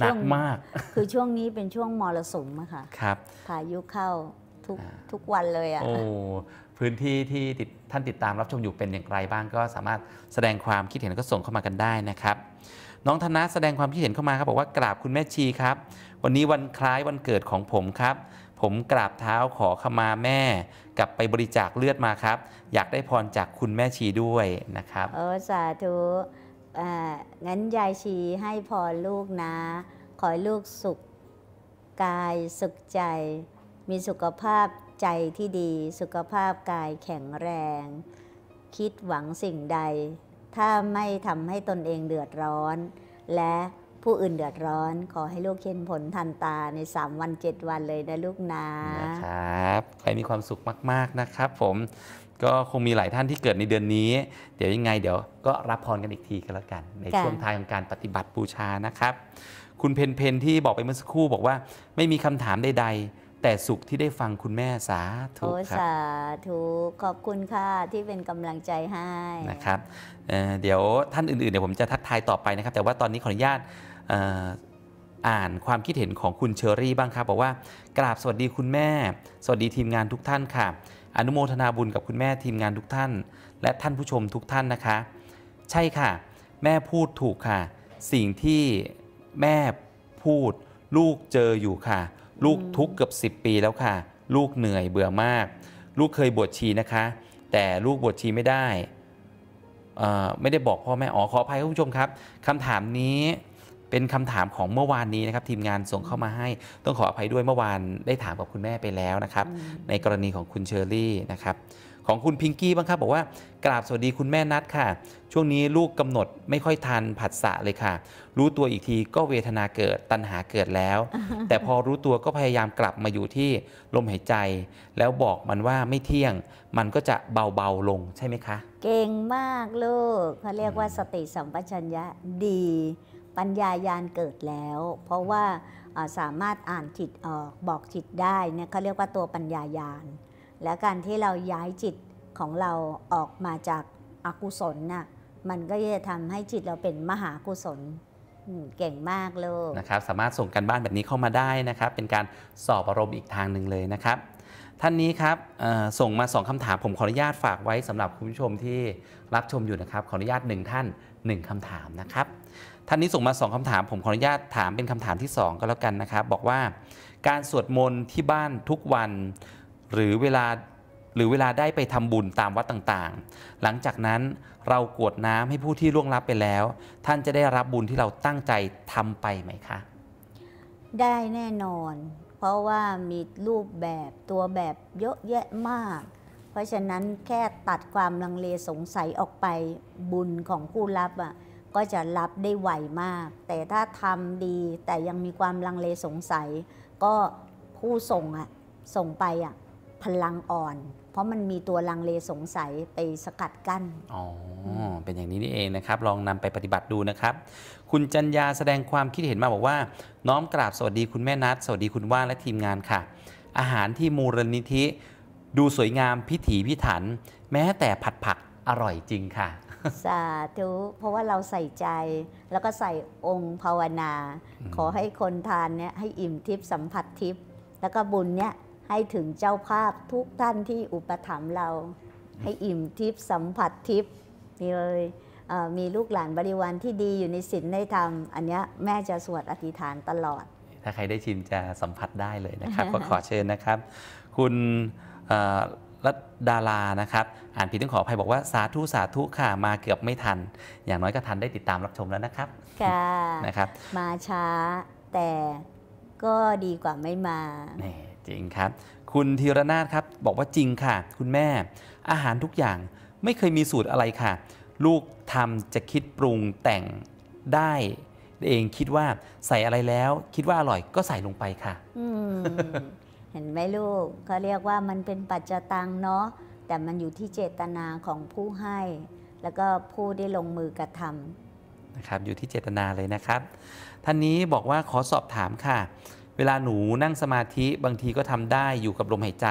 หนักมาก คือช่วงนี้เป็นช่วงมรสุมอะค่ะ ครับ พายุเข้าทุกทุกวันเลยอะโอ้ พื้นที่ที่ท่านติดตามรับชมอยู่เป็นอย่างไรบ้างก็สามารถแสดงความคิดเห็นก็ส่งเข้ามากันได้นะครับ น้องธนะแสดงความคิดเห็นเข้ามาครับ บอกว่ากราบคุณแม่ชีครับ วันนี้วันคล้ายวันเกิดของผมครับ ผมกราบเท้าขอขมาแม่กลับไปบริจาคเลือดมาครับ อยากได้พรจากคุณแม่ชีด้วยนะครับโอ้สาธุงั้นยายชีให้พรลูกนะ ขอให้ลูกสุขกาย สุขใจ มีสุขภาพใจที่ดี สุขภาพกายแข็งแรง คิดหวังสิ่งใด ถ้าไม่ทำให้ตนเองเดือดร้อน และผู้อื่นเดือดร้อน ขอให้ลูกเห็นผลทันตาใน 3 วัน 7 วันเลยนะลูกนะนะครับ ใครมีความสุขมากๆนะครับผมก็คงมีหลายท่านที่เกิดในเดือนนี้ เดี๋ยวยังไง เดี๋ยวก็รับพรกันอีกทีก็แล้วกัน ในช่วงท้ายของการปฏิบัติบูชานะครับ คุณเพนเพนที่บอกไปเมื่อสักครู่ บอกว่าไม่มีคำถามใดๆ แต่สุขที่ได้ฟังคุณแม่สาธุครับสาธุขอบคุณค่ะที่เป็นกำลังใจให้นะครับเเดี๋ยวท่านอื่นๆเดี๋ยวผมจะทักทายต่อไปนะครับ แต่ว่าตอนนี้ขออนุญาตอ่านความคิดเห็นของคุณเชอรี่ บ้างครับบอกว่ากราบสวัสดีคุณแม่ สวัสดีทีมงานทุกท่านค่ะอนุโมทนาบุญกับคุณแม่ทีมงานทุกท่าน และท่านผู้ชมทุกท่านนะคะ ใช่ค่ะ แม่พูดถูกค่ะ สิ่งที่แม่พูด ลูกเจออยู่ค่ะ ลูกทุกเกือบ10 ปีแล้วค่ะ ลูกเหนื่อยเบื่อมาก ลูกเคยบวชชีนะคะ แต่ลูกบวชชีไม่ได้ไม่ได้บอกพ่อแม่อ๋อขออภัยคุณผู้ชมครับคำถามนี้เป็นคำถามของเมื่อวานนี้นะครับทีมงานส่งเข้ามาให้ ต้องขออภัยด้วยเมื่อวานได้ถามกับคุณแม่ไปแล้วนะครับ ในกรณีของคุณเชอรี่นะครับ ของคุณพิงกี้บ้างครับ บอกว่า กราบสวัสดีคุณแม่นัดค่ะ ช่วงนี้ลูกกำหนดไม่ค่อยทันผัสสะเลยค่ะ รู้ตัวอีกทีก็เวทนาเกิดตัณหาเกิดแล้ว แต่พอรู้ตัวก็พยายามกลับมาอยู่ที่ลมหายใจ แล้วบอกมันว่าไม่เที่ยงมันก็จะเบาๆลงใช่ไหมคะ เก่งมากลูกเขาเรียกว่าสติสัมปชัญญะดีปัญญายาณเกิดแล้ว เพราะว่าสามารถอ่านจิตออกบอกจิตได้เนี่ยเขาเรียกว่าตัวปัญญายาณ และการที่เราย้ายจิตของเราออกมาจากอากุศลน่ะมันก็จะทำให้จิตเราเป็นมหากุศล เก่งมากเลยนะครับ สามารถส่งกันบ้านแบบนี้เข้ามาได้นะครับ เป็นการสอบอารมณ์อีกทางหนึ่งเลยนะครับ ท่านนี้ครับส่งมา2คำถามผมขออนุญาตฝากไว้สำหรับคุณผู้ชมที่รับชมอยู่นะครับขออนุญาตหนึ่งท่าน 1 คำถามนะครับท่านนี้ส่งมาสองคำถามผมขออนุญาตถามเป็นคำถามที่ 2 ก็แล้วกันนะครับ บอกว่าการสวดมนต์ที่บ้านทุกวันหรือเวลาหรือเวลาได้ไปทำบุญตามวัดต่างๆ หลังจากนั้นเรากวดน้ำให้ผู้ที่ล่วงลับไปแล้ว ท่านจะได้รับบุญที่เราตั้งใจทำไปไหมคะ ได้แน่นอนเพราะว่ามีรูปแบบ ตัวแบบเยอะแยะมาก เพราะฉะนั้นแค่ตัดความลังเลสงสัยออกไปบุญของผู้รับอะ่ะก็จะรับได้ไวมาก แต่ถ้าทำดี แต่ยังมีความลังเลสงสัย ก็ผู้ส่งอะส่งไปอะพลังอ่อน เพราะมันมีตัวลังเลสงสัยไปสกัดกั้นอ๋อเป็นอย่างนี้นี่เองนะครับ ลองนำไปปฏิบัติดูนะครับ คุณจัญญาแสดงความคิดเห็นมาบอกว่า น้อมกราบสวัสดีคุณแม่นัทสวัสดีคุณว่านและทีมงานค่ะ อาหารที่มูลนิธิดูสวยงามพิถีพิถันแม้แต่ผัดผักอร่อยจริงค่ะสาธุเพราะว่าเราใส่ใจแล้วก็ใส่องค์ภาวนา ขอให้คนทานเนี่ยให้อิ่มทิพย์สัมผัสทิพย์แล้วก็บุญเนี่ยให้ถึงเจ้าภาพทุกท่านที่อุปถัมภ์เรา ให้อิ่มทิพย์สัมผัสทิพย์นี่เลยมีลูกหลานบริวารที่ดีอยู่ในศีลในธรรมอันนี้แม่จะสวดอธิษฐานตลอด ถ้าใครได้ชิมจะสัมผัสได้เลยนะครับก็ขอเชิญนะครับ คุณและดารานะครับ อ่านผิดต้องขออภัยบอกว่าสาธุสาธุค่ะ มาเกือบไม่ทัน อย่างน้อยก็ทันได้ติดตามรับชมแล้วนะครับ ค่ะ นะครับ มาช้า แต่ก็ดีกว่าไม่มานี่จริงครับ คุณธีรนาถครับ บอกว่าจริงค่ะ คุณแม่อาหารทุกอย่างไม่เคยมีสูตรอะไรค่ะ ลูกทำจะคิดปรุงแต่งได้ เองคิดว่าใส่อะไรแล้ว คิดว่าอร่อยก็ใส่ลงไปค่ะเห็นไหมลูกเขาเรียกว่ามันเป็นปัจจตังเนาะ แต่มันอยู่ที่เจตนาของผู้ให้ แล้วก็ผู้ได้ลงมือกระทำนะครับ อยู่ที่เจตนาเลยนะครับ ท่านนี้บอกว่าขอสอบถามค่ะ เวลาหนูนั่งสมาธิ บางทีก็ทำได้อยู่กับลมหายใจ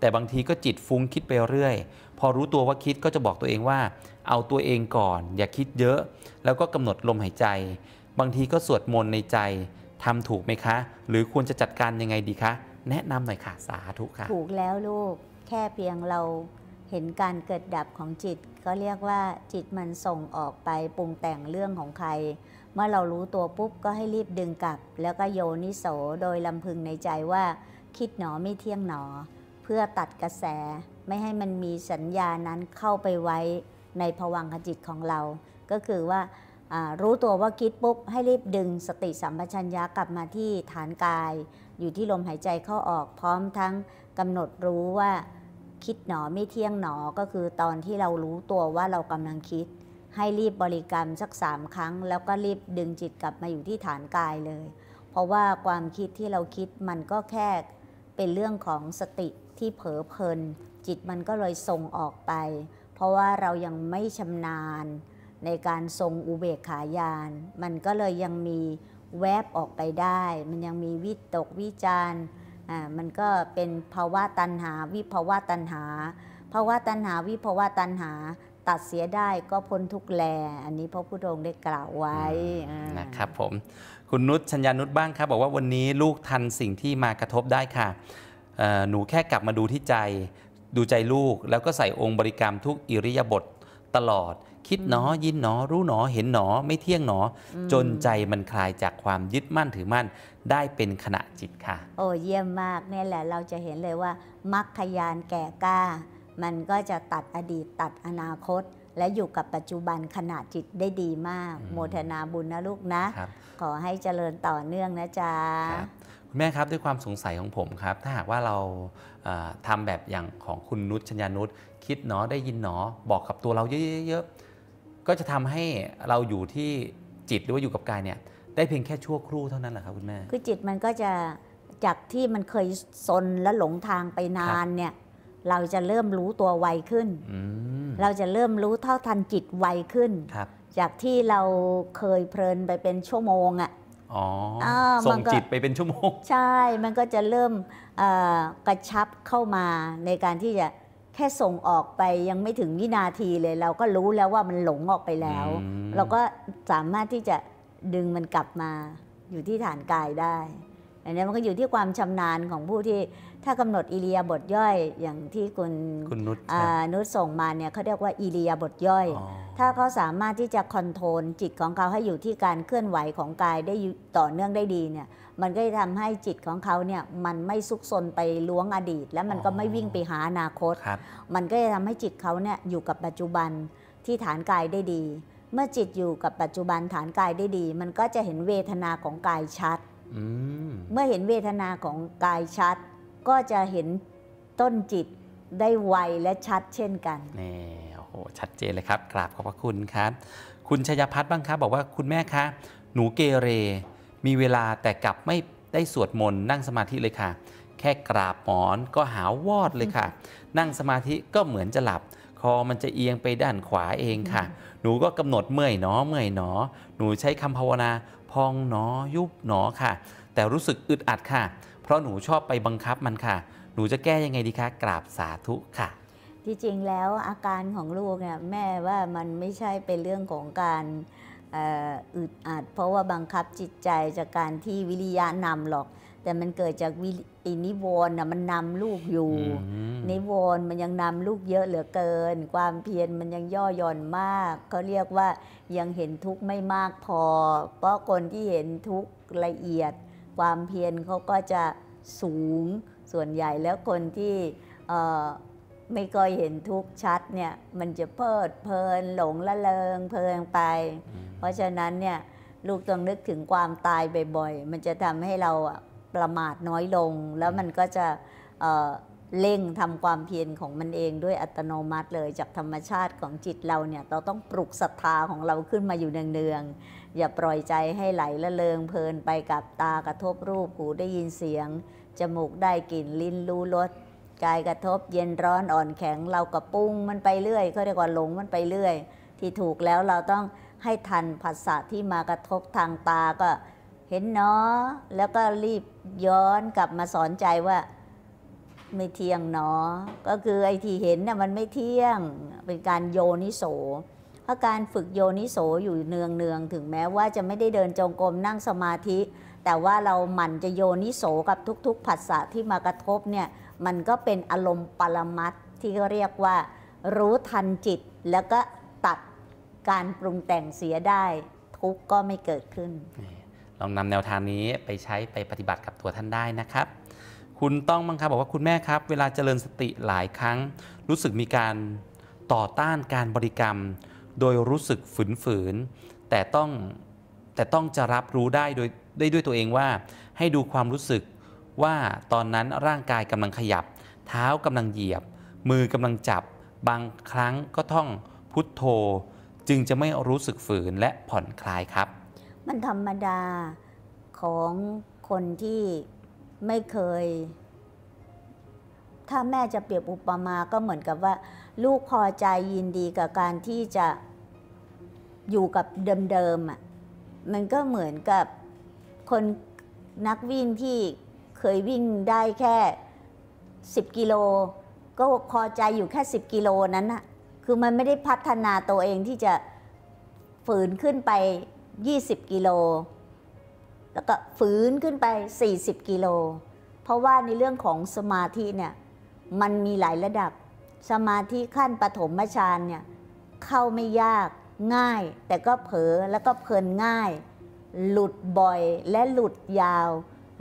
แต่บางทีก็จิตฟุ้งคิดไปเรื่อย พอรู้ตัวว่าคิดก็จะบอกตัวเองว่า เอาตัวเองก่อน อย่าคิดเยอะ แล้วก็กำหนดลมหายใจ บางทีก็สวดมนต์ในใจทำถูกไหมคะ หรือควรจะจัดการยังไงดีคะแนะนำหน่อยค่ะสาธุค่ะถูกแล้วลูก แค่เพียงเราเห็นการเกิดดับของจิต ก็เรียกว่าจิตมันส่งออกไปปรุงแต่งเรื่องของใคร เมื่อเรารู้ตัวปุ๊บก็ให้รีบดึงกลับ แล้วก็โยนิโสโดยลำพึงในใจว่าคิดหนอไม่เที่ยงหนอ เพื่อตัดกระแส ไม่ให้มันมีสัญญานั้นเข้าไปไว้ในภวังคจิตของเรา ก็คือว่ารู้ตัวว่าคิดปุ๊บให้รีบดึงสติสัมปชัญญะกลับมาที่ฐานกายอยู่ที่ลมหายใจเข้าออกพร้อมทั้งกำหนดรู้ว่า คิดหนอไม่เที่ยงหนอก็คือตอนที่เรารู้ตัวว่าเรากำลังคิด ให้รีบบริกรรมสักสามครั้ง แล้วก็รีบดึงจิตกลับมาอยู่ที่ฐานกายเลย เพราะว่าความคิดที่เราคิดมันก็แค่เป็นเรื่องของสติที่เผลอเพลิน จิตมันก็เลยส่งออกไป เพราะว่าเรายังไม่ชำนาญในการทรงอุเบกขายานมันก็เลยยังมีแวบออกไปได้มันยังมีวิตกวิจารณ์มันก็เป็นภาวะตัณหา วิภาวะตัณหาภาวะตัณหา วิภาวะตัณหาตัดเสียได้ก็พ้นทุกแล อันนี้พระพุทธองค์ได้กล่าวไว้นะครับผมคุณนุชชัญญานุชบ้างครับ บอกว่าวันนี้ลูกทันสิ่งที่มากระทบได้ค่ะหนูแค่กลับมาดูที่ใจดูใจลูกแล้วก็ใส่องค์บริกรรมทุกอิริยาบถตลอดคิดหนอยินหนอรู้หนอเห็นหนอ ไม่เที่ยงหนอ จนใจมันคลายจากความยึดมั่นถือมั่นได้เป็นขณะจิตค่ะ โอ้เยี่ยมมากเนี่ยแหละ เราจะเห็นเลยว่ามัรคยานแก่กล้า มันก็จะตัดอดีตตัดอนาคตและอยู่กับปัจจุบันขณะจิตได้ดีมาก โมทนาบุญนะลูกนะ ขอให้เจริญต่อเนื่องนะจ๊ะคุณแม่ครับด้วยความสงสัยของผมครับถ้าหากว่าเราทำแบบอย่างของคุณนุชชัญญานุชคิดเนาะได้ยินเนาะบอกกับตัวเราเยอะๆก็จะทำให้เราอยู่ที่จิตหรือว่าอยู่กับกายเนี่ย ได้เพียงแค่ชั่วครู่เท่านั้นแหละครับคุณแม่คือจิตมันก็จะจากที่มันเคยซนและหลงทางไปนานเนี่ยเราจะเริ่มรู้ตัวไวขึ้นเราจะเริ่มรู้เท่าทันจิตไวขึ้นจากที่เราเคยเพลินไปเป็นชั่วโมงอะส่งจิตไปเป็นชั่วโมง ใช่ มันก็จะเริ่มกระชับเข้ามาในการที่จะแค่ส่งออกไปยังไม่ถึงวินาทีเลย เราก็รู้แล้วว่ามันหลงออกไปแล้ว เราก็สามารถที่จะดึงมันกลับมาอยู่ที่ฐานกายได้อันนี้มันก็อยู่ที่ความชำนาญของผู้ที่ ถ้ากำหนดอิเลียบทย่อยอย่างที่คุณคุณนุชนุชส่งมาเนี่ยเขาเรียกว่าอิเลียบทย่อย ถ้าเขาสามารถที่จะคอนโทรลจิตของเขาให้อยู่ที่การเคลื่อนไหวของกายได้ต่อเนื่องได้ดีเนี่ยมันก็จะทำให้จิตของเขาเนี่ยมันไม่ซุกซนไปล้วงอดีต และมันก็ไม่วิ่งไปหาอนาคตคมันก็จะทำให้จิตเขาเนี่ยอยู่กับปัจจุบันที่ฐานกายได้ดี เมื่อจิตอยู่กับปัจจุบันฐานกายได้ดี มันก็จะเห็นเวทนาของกายชัดเมื่อเห็นเวทนาของกายชัด ก็จะเห็นต้นจิตได้ไวและชัดเช่นกันนี่โอ้โหชัดเจนเลยครับ กราบขอบพระคุณครับ คุณชยพัฒน์บ้างครับบอกว่าคุณแม่คะหนูเกเรมีเวลาแต่กลับไม่ได้สวดมนต์นั่งสมาธิเลยค่ะ แค่กราบหมอนก็หาวอดเลยค่ะ นั่งสมาธิก็เหมือนจะหลับ คอมันจะเอียงไปด้านขวาเองค่ะ หนูก็กำหนดเมื่อยหนอเมื่อยหนอ หนูใช้คำภาวนาพองหนอยุบหนอค่ะ แต่รู้สึกอึดอัดค่ะ เพราะหนูชอบไปบังคับมันค่ะ หนูจะแก้ยังไงดีคะกราบสาธุค่ะที่จริงแล้วอาการของลูกเนี่ยแม่ว่ามันไม่ใช่เป็นเรื่องของการอึดอัดเพราะว่าบังคับจิตใจจากการที่วิริยะนำหรอก แต่มันเกิดจากวินิวรณ์นะมันนำลูกอยู่นิวรณ์มันยังนำลูกเยอะเหลือเกิน ความเพียรมันยังย่อหย่อนมากเขาเรียกว่ายังเห็นทุกข์ไม่มากพอ เพราะคนที่เห็นทุกข์ละเอียด ความเพียรเขาก็จะสูงส่วนใหญ่แล้วคนที่ไม่ก็เห็นทุกชัดเนี่ยมันจะเพิดเพลินหลงละเลงเพลินไปเพราะฉะนั้นเนี่ยลูกต้องนึกถึงความตายบ่อยๆ มันจะทำให้เราประมาทน้อยลงแล้วมันก็จะเเร่งทำความเพียรของมันเองด้วยอัตโนมัติเลยจากธรรมชาติของจิตเราเนี่ยเราต้องปลุกศรัทธาของเราขึ้นมาอยู่เนืองๆอย่าปล่อยใจให้ไหลละเลงเพลินไปกับตากระทบรูปหูได้ยินเสียงจมูกได้กลิ่นลิ้นรู้รสกายกระทบเย็นร้อนอ่อนแข็งเรากระปุ้งมันไปเรื่อยเขาเรียกว่าหลงมันไปเรื่อยที่ถูกแล้วเราต้องให้ทันผัสสะที่มากระทบทางตาก็เห็นเนาะแล้วก็รีบย้อนกลับมาสอนใจว่า ไม่เที่ยงเนาะก็คือไอ้ที่เห็นน่ะมันไม่เที่ยงเป็นการโยนิโสเพราะการฝึกโยนิโสอยู่เนืองเนืองถึงแม้ว่าจะไม่ได้เดินจงกรมนั่งสมาธิ แต่ว่าเราหมั่นจะโยนิโสกับทุกๆผัสสะที่มากระทบเนี่ยมันก็เป็นอารมณ์ปรมัตที่เรียกว่า รู้ทันจิตแล้วก็การปรุงแต่งเสียได้ทุกก็ไม่เกิดขึ้นลองนำแนวทางนี้ไปใช้ไปปฏิบัติกับตัวท่านได้นะครับ คุณต้องบังคับบอกว่าคุณแม่ครับ เวลาเจริญสติหลายครั้ง รู้สึกมีการต่อต้านการบริกรรม โดยรู้สึกฝืนฝืน แต่ต้องแต่ต้องจะรับรู้ได้โดยได้ด้วยตัวเองว่า ให้ดูความรู้สึกว่าตอนนั้นร่างกายกำลังขยับ เท้ากำลังเหยียบ มือกำลังจับ บางครั้งก็ท่องพุทโธจึงจะไม่รู้สึกฝืนและผ่อนคลายครับ มันธรรมดาของคนที่ไม่เคย ถ้าแม่จะเปรียบอุปมา ก็เหมือนกับว่าลูกพอใจยินดีกับการที่จะอยู่กับเดิมๆ มันก็เหมือนกับคนนักวิ่งที่เคยวิ่งได้แค่ 10 กิโล ก็พอใจอยู่แค่ 10 กิโลนั้นอะคือมันไม่ได้พัฒนาตัวเองที่จะฝืนขึ้นไป 20 กิโล แล้วก็ฝืนขึ้นไป 40 กิโล เพราะว่าในเรื่องของสมาธิเนี่ย มันมีหลายระดับ สมาธิขั้นปฐมฌานเนี่ยเข้าไม่ยากง่าย แต่ก็เผลอแล้วก็เพลินง่าย หลุดบ่อยและหลุดยาว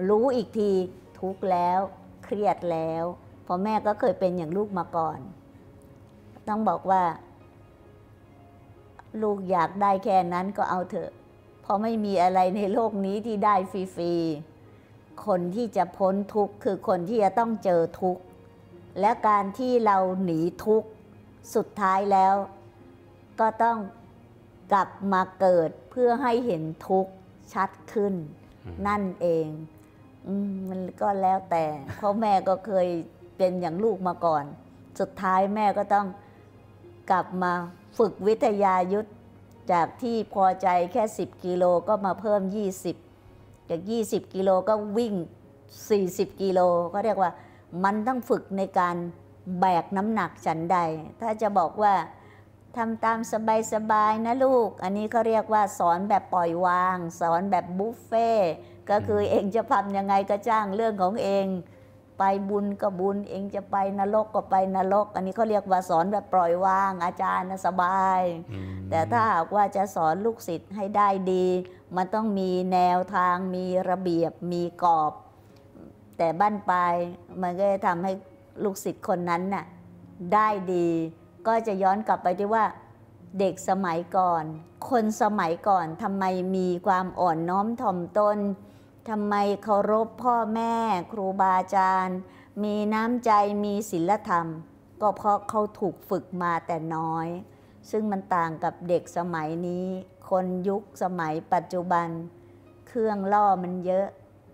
รู้อีกทีทุกแล้วเครียดแล้วเพราะแม่ก็เคยเป็นอย่างลูกมาก่อนต้องบอกว่าลูกอยากได้แค่นั้นก็เอาเถอะ เพราะไม่มีอะไรในโลกนี้ที่ได้ฟรีๆ คนที่จะพ้นทุกข์คือคนที่จะต้องเจอทุกข์และการที่เราหนีทุกข์สุดท้ายแล้ว ก็ต้องกลับมาเกิดเพื่อให้เห็นทุกข์ชัดขึ้น นั่นเองมันก็แล้วแต่เพราะแม่ก็เคยเป็นอย่างลูกมาก่อน สุดท้ายแม่ก็ต้องกลับมาฝึกวิทยายุทธจากที่พอใจแค่ 10 กิโลก็มาเพิ่ม 20 จาก 20 กิโลก็วิ่ง 40 กิโล ก็เรียกว่ามันต้องฝึกในการแบกน้ำหนักฉันใด ถ้าจะบอกว่าทำตามสบายๆนะลูก อันนี้เขาเรียกว่า สอนแบบปล่อยวาง สอนแบบบุฟเฟ่ก็คือเองจะทำยังไง ก็จ้างเรื่องของเองไปบุญก็บุญเองจะไปนรกก็ไปนรกอันนี้เขาเรียกว่าสอนแบบปล่อยวาง อาจารย์สบาย แต่ถ้าหากว่าจะสอนลูกศิษย์ให้ได้ดีมันต้องมีแนวทางมีระเบียบมีกรอบ แต่บ้านปลายมันก็ทำให้ลูกศิษย์คนนั้นน่ะได้ดี ก็จะย้อนกลับไปที่ว่าเด็กสมัยก่อน คนสมัยก่อนทำไมมีความอ่อนน้อมถ่อมตนทำไมเคารพพ่อแม่ครูบาอาจารย์ มีน้ำใจมีศีลธรรม ก็เพราะเขาถูกฝึกมาแต่น้อย ซึ่งมันต่างกับเด็กสมัยนี้คนยุคสมัยปัจจุบัน เครื่องล่อมันเยอะ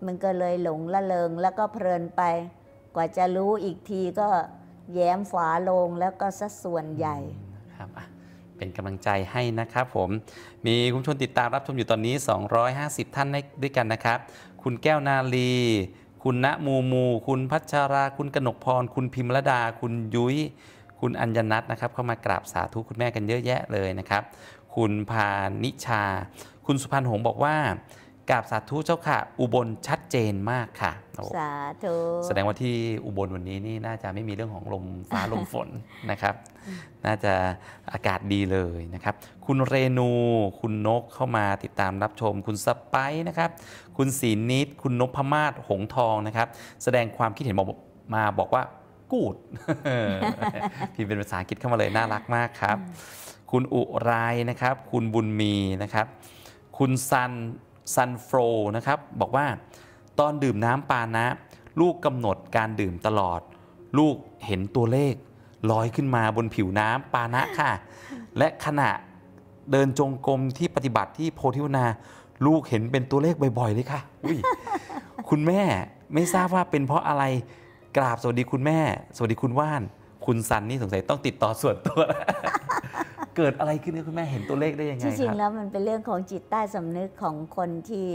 มันก็เลยหลงละเลงแล้วก็เพลินไป กว่าจะรู้อีกทีก็แย้มฝาลงแล้วก็สัดส่วนใหญ่ครับเป็นกำลังใจให้นะครับผมมีคุณชนติดตามรับชมอยู่ตอนนี้ 250 ท่านด้วยกันนะครับ คุณแก้วนาลีคุณณมูมู คุณพัชรา คุณกนกพร คุณพิมรดา คุณยุย้ย คุณอัญญนัทนะครับ เข้ามากราบสาธุคุณแม่กันเยอะแยะเลยนะครับ คุณพานิชา คุณสุพันหงบอกว่ากราบสาธุเจ้าค่ะ อุบลชัดเจนมากค่ะ สาธุแสดงว่าที่อุบลวันนี้นี่น่าจะไม่มีเรื่องของลมฟ้าลมฝนนะครับ น่าจะอากาศดีเลยนะครับ คุณเรนู คุณนกเข้ามาติดตามรับชม คุณสไปนะครับ คุณศรีนิด คุณนพมาศ หงทองนะครับ แสดงความคิดเห็นบอกมาบอกว่ากูดพี่เป็นภาษาอังกฤษเข้ามาเลยน่ารักมากครับ คุณอุไรนะครับ คุณบุญมีนะครับ คุณซันซันโฟนะครับ บอกว่า ตอนดื่มน้ำปานะ ลูกกำหนดการดื่มตลอด ลูกเห็นตัวเลข ลอยขึ้นมาบนผิวน้ำปานะค่ะ และขณะเดินจงกรมที่ปฏิบัติที่โพธิวนาลูกเห็นเป็นตัวเลขบ่อยๆเลยค่ะคุณแม่ไม่ทราบว่าเป็นเพราะอะไร กราบสวัสดีคุณแม่ สวัสดีคุณว่าน คุณซันนี่สงสัยต้องติดต่อส่วนตัวเกิดอะไรขึ้นคุณแม่เห็นตัวเลขได้ยังไงจริงๆแล้วมันเป็นเรื่องของจิตใต้สำนึกของคนที่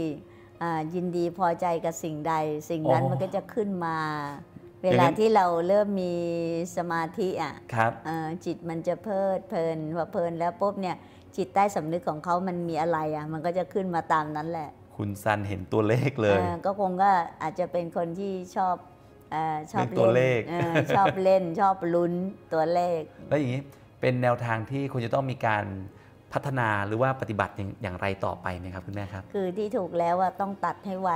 ยินดีพอใจกับสิ่งใด สิ่งนั้นมันก็จะขึ้นมาเวลาที่เราเริ่มมีสมาธิอ่ะครับจิตมันจะเพลิดเพลินพอเพลินแล้วปุ๊บเนี่ยจิตใต้สำนึกของเขามันมีอะไรอ่ะมันก็จะขึ้นมาตามนั้นแหละ คุณซันเห็นตัวเลขเลย ก็คงก็อาจจะเป็นคนที่ชอบอชอบเล่นชอบเล่นชอบลุ้นตัวเลขแล้วอย่างนี้เป็นแนวทางที่คุณจะต้องมีการพัฒนาหรือว่าปฏิบัติอย่างไรต่อไปไหมครับคุณแม่ครับ คือที่ถูกแล้วว่าต้องตัดให้ไว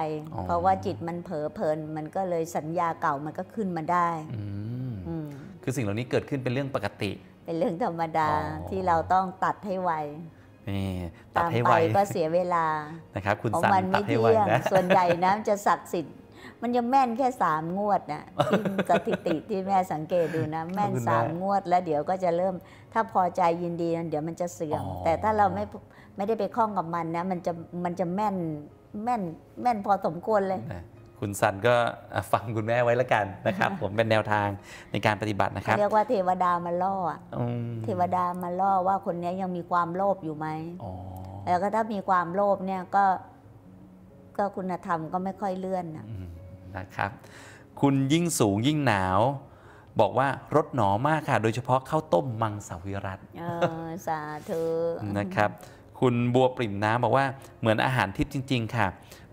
เพราะว่าจิตมันเผลอเพลิน มันก็เลยสัญญาเก่ามันก็ขึ้นมาได้คือสิ่งเหล่านี้เกิดขึ้นเป็นเรื่องปกติเป็นเรื่องธรรมดาที่เราต้องตัดให้ไวนี่ตัดให้ไวก็เสียเวลานะครับคุณสั่งตัดให้ไวนะส่วนใหญ่นะจะศักดิ์สิทธิ์ มันจะแม่นแค่สามงวดนะ่สถิติที่แม่สังเกตดูนะแม่นสามงวด แล้วเดี๋ยวก็จะเริ่มถ้าพอใจยินดีนันเดี๋ยวมันจะเสื่อมแต่ถ้าเราไม่ไม่ได้ไปคล้องกับมันนะมันจะมันจะแม่นแม่นแม่นพอสมควรเลยคุณสันก็ฟังคุณแม่ไว้แล้วกันนะครับ ผมเป็นแนวทางในการปฏิบัตินะครับเรียกว่าเทวดามาล่อเทวดามาล่อว่าคนนี้ยังมีความโลภอยู่ไหมแล้วก็ถ้ามีความโลภเนี่ยก็ ก็คุณธรรมก็ไม่ค่อยเลื่อนนะครับ คุณยิ่งสูงยิ่งหนาวบอกว่ารสหนอมากค่ะ โดยเฉพาะข้าวต้มมังสวิรัติสาธุ นะครับ คุณบัวปริ่มน้ำบอกว่าเหมือนอาหารทิพย์จริง ๆ ค่ะ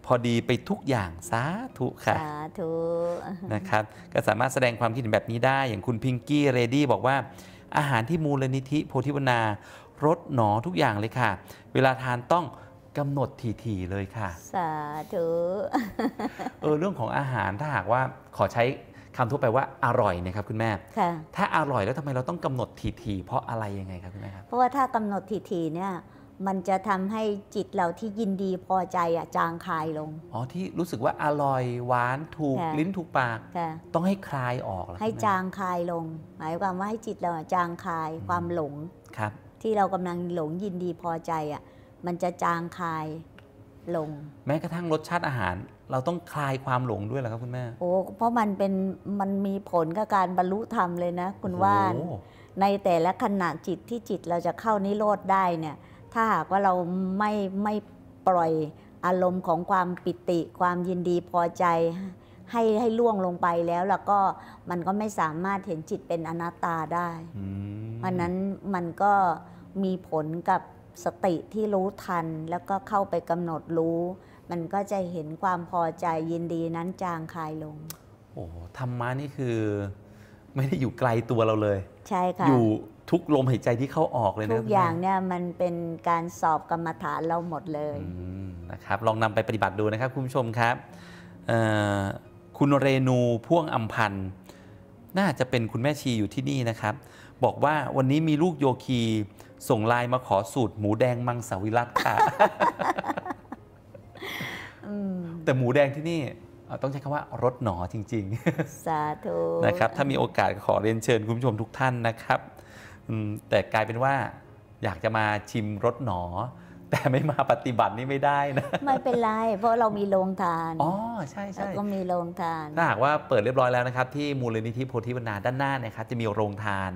พอดีไปทุกอย่าง สาธุ ค่ะ สาธุ นะครับ ก็สามารถแสดงความคิดเห็นแบบนี้ได้อย่างคุณพิงกี้เรดี้บอกว่า อาหารที่มูลนิธิโพธิวนารสหนอทุกอย่างเลยค่ะ เวลาทานต้องกำหนดถี่ๆเลยค่ะ สาธุ เออเรื่องของอาหารถ้าหากว่าขอใช้คำทั่วไปว่าอร่อยนะครับคุณแม่ถ้าอร่อยแล้วทำไมเราต้องกำหนดทีทีเพราะอะไรยังไงครับคุณแม่ครับ เพราะว่าถ้ากำหนดทีทีเนี่ยมันจะทำให้จิตเราที่ยินดีพอใจอ่ะจางคายลง อ๋อที่รู้สึกว่าอร่อย หวานถูกลิ้นถูกปาก ต้องให้คลายออก ให้จางคายลง หมายความว่าให้จิตเราจางคายความหลงครับ ที่เรากำลังหลงยินดีพอใจอ่ะมันจะจางคายลงแม้กระทั่งรสชาติอาหารเราต้องคลายความหลงด้วยเหรอครับคุณแม่ โอ้เพราะมันเป็นมันมีผลกับการบรรลุธรรมเลยนะ คุณว่านในแต่ละขณะจิตที่จิตเราจะเข้านิโรธได้เนี่ย ถ้าหากว่าเราไม่ไม่ปล่อยอารมณ์ของความปิติ ความยินดีพอใจ ให้ให้ล่วงลงไปแล้วแล้วก็มันก็ไม่สามารถเห็นจิตเป็นอนัตตาได้เพราะนั้นมันก็มีผลกับสติที่รู้ทันแล้วก็เข้าไปกำหนดรู้ มันก็จะเห็นความพอใจยินดีนั้นจางคายลง โอ้ธรรมะนี่คือไม่ได้อยู่ไกลตัวเราเลย ใช่ค่ะ อยู่ทุกลมหายใจที่เข้าออกเลยนะ ทุกอย่างเนี่ยมันเป็นการสอบกรรมฐานเราหมดเลย นะครับ ลองนำไปปฏิบัติดูนะครับ คุณผู้ชมครับ คุณเรนูพ่วงอัมพันธ์ น่าจะเป็นคุณแม่ชีอยู่ที่นี่นะครับ บอกว่าวันนี้มีลูกโยคีส่งไลน์มาขอสูตร หมูแดงมังสวิรัตค่ะ แต่หมูแดงที่นี่ต้องใช้คำว่ารสหนอจริงๆ สาธุ นะครับ ถ้ามีโอกาสขอเรียนเชิญคุณผู้ชมทุกท่านนะครับ แต่กลายเป็นว่าอยากจะมาชิมรสหนอแต่ไม่มาปฏิบัตินี่ไม่ได้นะไม่เป็นไรเพราะเรามีโรงทานอ๋อใช่ใช่เราก็มีโรงทานถ้าหากว่าเปิดเรียบร้อยแล้วนะครับ ที่มูลนิธิโพธิวนาด้านหน้านะครับ จะมีโรงทาน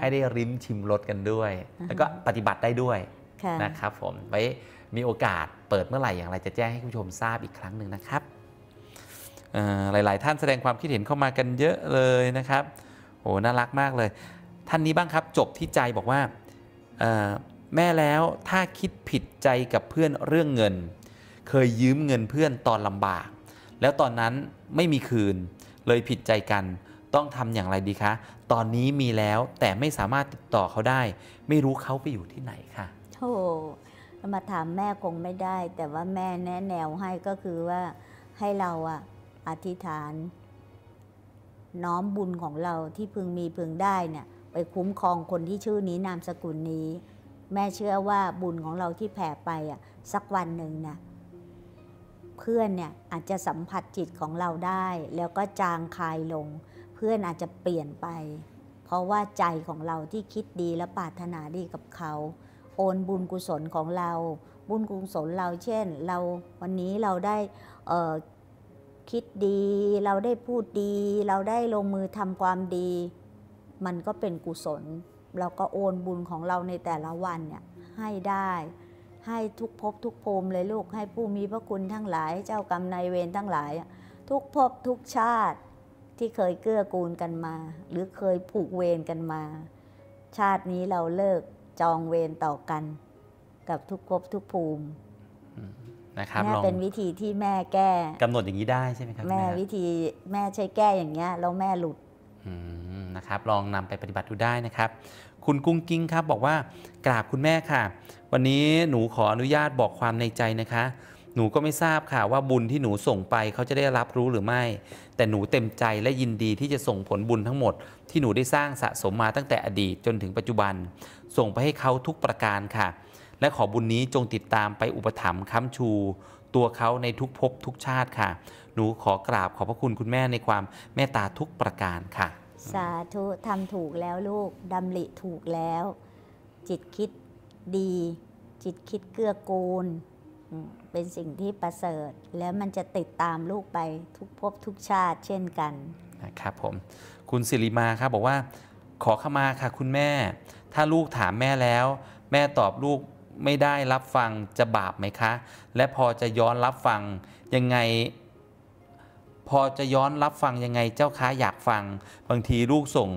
ให้ได้ริมชิมรสกันด้วย แล้วก็ปฏิบัติได้ด้วยนะครับผมไว้มีโอกาสเปิดเมื่อไหร่อย่างไรจะแจ้งให้คุณผู้ชมทราบอีกครั้งหนึ่งนะครับหลาย ๆ ท่านแสดงความคิดเห็นเข้ามากันเยอะเลยนะครับโอ้น่ารักมากเลย ท่านนี้บ้างครับจบที่ใจบอกว่าแม่แล้วถ้าคิดผิดใจกับเพื่อนเรื่องเงิน เคยยืมเงินเพื่อนตอนลำบาก แล้วตอนนั้นไม่มีคืน เลยผิดใจกันต้องทำอย่างไรดีคะตอนนี้มีแล้วแต่ไม่สามารถติดต่อเขาได้ ไม่รู้เขาไปอยู่ที่ไหนคะ่ะโธ่มาถามแม่คงไม่ได้ แต่ว่าแม่แนะแนวให้ก็คือว่า ให้เราอะอธิษฐาน น้อมบุญของเราที่พึงมีพึงได้เนี่ยไปคุ้มครองคนที่ชื่อนี้นามสกุลนี้แม่เชื่อว่าบุญของเราที่แผ่ไปอ่ะสักวันหนึ่งนะเพื่อนเนี่ยอาจจะสัมผัสจิตของเราได้ แล้วก็จางคายลง เพื่อนอาจจะเปลี่ยนไป เพราะว่าใจของเราที่คิดดีและปรารถนาดีกับเขา โอนบุญกุศลของเรา บุญกุศลเราเช่นเราวันนี้เราได้คิดดี เราได้พูดดี เราได้ลงมือทำความดี มันก็เป็นกุศลเราก็โอนบุญของเราในแต่ละวันเนี่ยให้ได้ให้ทุกภพทุกภูมิเลยลูก ให้ผู้มีพระคุณทั้งหลาย เจ้ากรรมนายเวรทั้งหลาย ทุกภพทุกชาติที่เคยเกื้อกูลกันมา หรือเคยผูกเวรกันมา ชาตินี้เราเลิกจองเวรต่อกัน กับทุกภพทุกภูมินะครับแม่เป็นวิธีที่แม่แก้ กำหนดอย่างนี้ได้ใช่ไหมครับแม่วิธีแม่ใช้แก้อย่างเงี้ยแล้วแม่หลุดนะครับ ลองนำไปปฏิบัติดูได้นะครับ คุณกุ้งกิ้งครับบอกว่ากราบคุณแม่ค่ะ วันนี้หนูขออนุญาตบอกความในใจนะคะ หนูก็ไม่ทราบค่ะ ว่าบุญที่หนูส่งไปเขาจะได้รับรู้หรือไม่ แต่หนูเต็มใจและยินดีที่จะส่งผลบุญทั้งหมดที่หนูได้สร้างสะสมมาตั้งแต่อดีต จนถึงปัจจุบันส่งไปให้เขาทุกประการค่ะ และขอบุญนี้จงติดตามไปอุปถัมภ์ค้ำชูตัวเขาในทุกภพทุกชาติค่ะ หนูขอกราบขอบพระคุณคุณแม่ในความเมตตาทุกประการค่ะ สาธุทำถูกแล้วลูกดำริถูกแล้ว จิตคิดดี จิตคิดเกื้อกูลเป็นสิ่งที่ประเสริฐ แล้วมันจะติดตามลูกไปทุกภพทุกชาติเช่นกัน นะครับผมคุณสิริมาครับบอกว่า ขอขมาค่ะ คุณแม่ ถ้าลูกถามแม่แล้ว แม่ตอบลูกไม่ได้รับฟังจะบาปไหมคะ และพอจะย้อนรับฟังยังไง พอจะย้อนรับฟังยังไง เจ้าค้าอยากฟัง บางที ลูกส่ง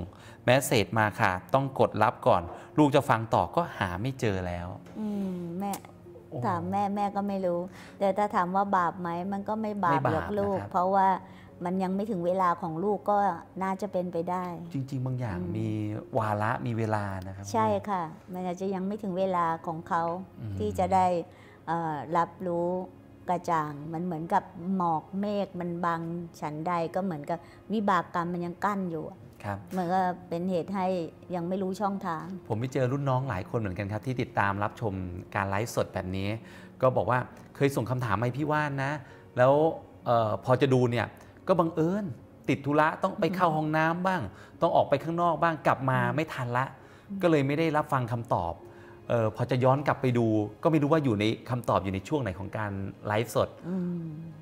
แมสเซจมาค่ะ ต้องกดรับก่อน ลูกจะฟังต่อก็หาไม่เจอแล้ว อืมแม่ถามแม่แม่ก็ไม่รู้ แต่ถ้าถามว่าบาปไหมมันก็ไม่บาปหรอกลูก เพราะว่ามันยังไม่ถึงเวลาของลูกก็น่าจะเป็นไปได้ จริง ๆ บางอย่างมีวาระ มีเวลานะครับ ใช่ค่ะ มันอาจจะยังไม่ถึงเวลาของเขาที่จะได้รับรู้กระจ่างมันเหมือนกับหมอกเมฆมันบังฉันใดก็เหมือนกับวิบากกรรมมันยังกั้นอยู่ครับมอนก็เป็นเหตุให้ยังไม่รู้ช่องทาง ผมไปเจอรุ่นน้องหลายคนเหมือนกันครับ ที่ติดตามรับชมการไลฟ์สดแบบนี้ ก็บอกว่าเคยส่งคำถามให้พี่ว่านนะ แล้วออพอจะดูเนี่ยก็บังเอิญติดธุระต้องไปเข้าห้องน้ำบ้าง ต้องออกไปข้างนอกบ้างกลับมาไม่ทันละ ก็เลยไม่ได้รับฟังคำตอบออพอจะย้อนกลับไปดู ก็ไม่รู้ว่าอยู่ในคำตอบอยู่ในช่วงไหนของการไลฟ์สด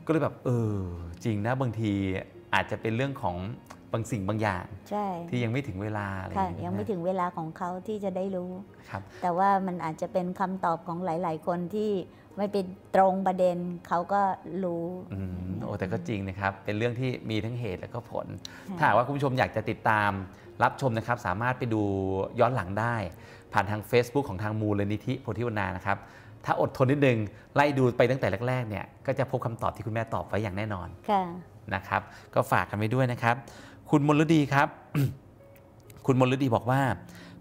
ก็เลยแบบ เออ จริงนะบางทีอาจจะเป็นเรื่องของบางสิ่งบางอย่างที่ยังไม่ถึงเวลาอะไรอย่างเี้ยยังไม่ถึงเวลาของเขาที่จะได้รู้ครับ แต่ว่ามันอาจจะเป็นคำตอบของหลาย ๆ คนที่ไม่เป็นตรงประเด็นเขาก็รู้ โอ้ แต่ก็จริงนะครับ เป็นเรื่องที่มีทั้งเหตุและก็ผล ถ้าว่าคุณผู้ชมอยากจะติดตามรับชมนะครับ สามารถไปดูย้อนหลังได้ ผ่านทาง Facebook ของทางมูลนิธิโพธิวนานะครับ ถ้าอดทนนิดนึง ไล่ดูไปตั้งแต่แรกๆเนี่ย ก็จะพบคำตอบที่คุณแม่ตอบไว้อย่างแน่นอนนะครับ ก็ฝากกันไว้ด้วยนะครับ คุณมลฤดีครับ คุณมลฤดีบอกว่า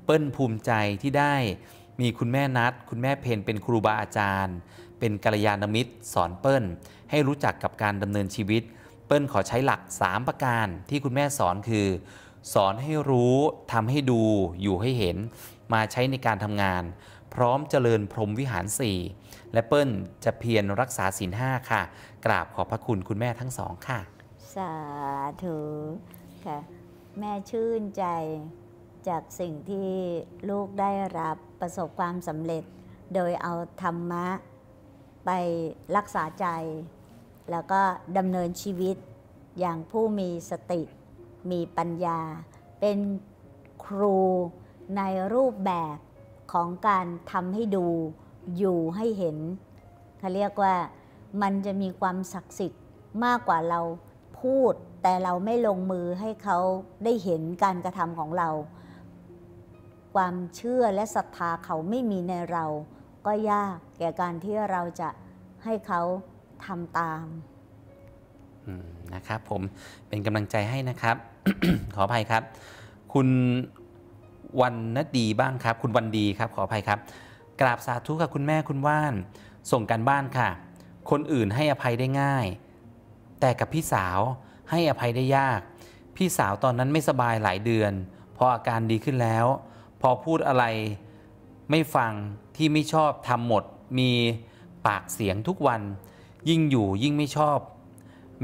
เปิ้ลภูมิใจที่ได้มีคุณแม่นัดคุณแม่เพนเป็นครูบาอาจารย์เป็นกัลยาณมิตร สอนเปิ้ล ให้รู้จักกับการดำเนินชีวิต เปิ้ลขอใช้หลัก 3 ประการที่คุณแม่สอนคือ สอนให้รู้ทำให้ดูอยู่ให้เห็น มาใช้ในการทำงาน พร้อมเจริญพรมวิหาร 4 และเปิ้ล จะเพียรรักษาศีลห้าค่ะ กราบขอบพระคุณคุณแม่ทั้งสองค่ะ สาธุค่ะ แม่ชื่นใจจากสิ่งที่ลูกได้รับประสบความสำเร็จ โดยเอาธรรมะไปรักษาใจ แล้วก็ดำเนินชีวิตอย่างผู้มีสติ มีปัญญา เป็นครูในรูปแบบของการทำให้ดูอยู่ให้เห็นเขาเรียกว่ามันจะมีความศักดิ์สิทธิ์มากกว่าเราพูดแต่เราไม่ลงมือให้เขาได้เห็นการกระทำของเรา ความเชื่อและศรัทธาเขาไม่มีในเราก็ยากแก่การที่เราจะให้เขาทำตามนะครับผมเป็นกำลังใจให้นะครับ ขออภัยครับคุณวันนดีบ้างครับ คุณวันดีครับขออภัยครับ กราบสาธุกับคุณแม่คุณว่าน ส่งกันบ้านค่ะ คนอื่นให้อภัยได้ง่าย แต่กับพี่สาวให้อภัยได้ยาก พี่สาวตอนนั้นไม่สบายหลายเดือนพออาการดีขึ้นแล้ว พอพูดอะไรไม่ฟังที่ไม่ชอบทำหมดมีปากเสียงทุกวัน ยิ่งอยู่ยิ่งไม่ชอบ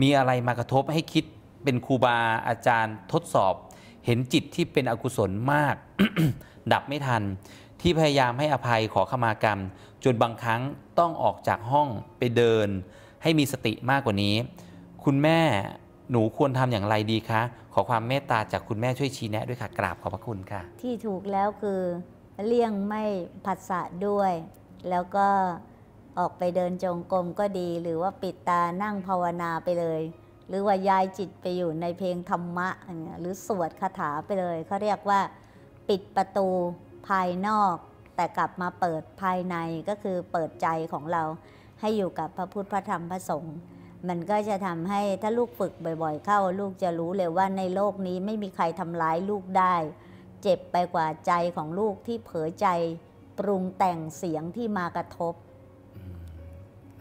มีอะไรมากระทบให้คิดเป็นครูบา อาจารย์ทดสอบ เห็นจิตที่เป็นอกุศลมาก ดับไม่ทัน ที่พยายามให้อภัยขอขมากรรม จนบางครั้งต้องออกจากห้องไปเดิน ให้มีสติมากกว่านี้ คุณแม่หนูควรทำอย่างไรดีคะ ขอความเมตตาจากคุณแม่ช่วยชี้แนะด้วยค่ะ กราบขอบพระคุณค่ะ ที่ถูกแล้วคือเลี่ยงไม่ผัสสะด้วย แล้วก็ออกไปเดินจงกรมก็ดีหรือว่าปิดตานั่งภาวนาไปเลย หรือว่าย้ายจิตไปอยู่ในเพลงธรรมะหรือสวดคาถาไปเลยเขาเรียกว่าปิดประตูภายนอก แต่กลับมาเปิดภายในก็คือเปิดใจของเราให้อยู่กับพระพุทธพระธรรมพระสงฆ์มันก็จะทำให้ถ้าลูกฝึกบ่อยๆ เข้าลูกจะรู้เลยว่าในโลกนี้ไม่มีใครทำร้ายลูกได้เจ็บไปกว่าใจของลูกที่เผลอใจปรุงแต่งเสียงที่มากระทบ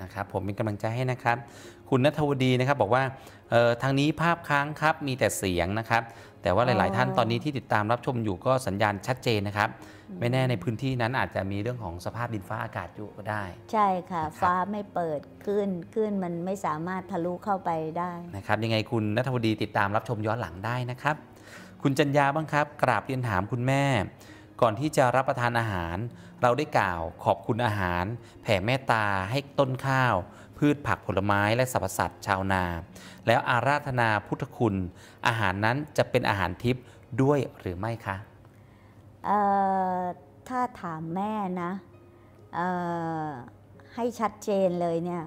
นะครับผมเป็นกำลังใจให้นะครับ คุณนัทวดีนะครับบอกว่าทางนี้ภาพค้างครับมีแต่เสียงนะครับ แต่ว่าหลายๆท่านตอนนี้ที่ติดตามรับชมอยู่ก็สัญญาณชัดเจนนะครับ ไม่แน่ในพื้นที่นั้นอาจจะมีเรื่องของสภาพดินฟ้าอากาศอยู่ก็ได้ ใช่ค่ะฟ้าไม่เปิดขึ้นขึ้นมันไม่สามารถทะลุเข้าไปได้นะครับ ยังไงคุณนัทวดีติดตามรับชมย้อนหลังได้นะครับคุณจัญญาบ้างครับ กราบเรียนถามคุณแม่ ก่อนที่จะรับประทานอาหาร เราได้กล่าวขอบคุณอาหาร แผ่เมตตาให้ต้นข้าว พืชผักผลไม้และสรรพสัตว์ชาวนา แล้วอาราธนาพุทธคุณ อาหารนั้นจะเป็นอาหารทิพย์ด้วยหรือไม่คะถ้าถามแม่นะให้ชัดเจนเลยเนี่ย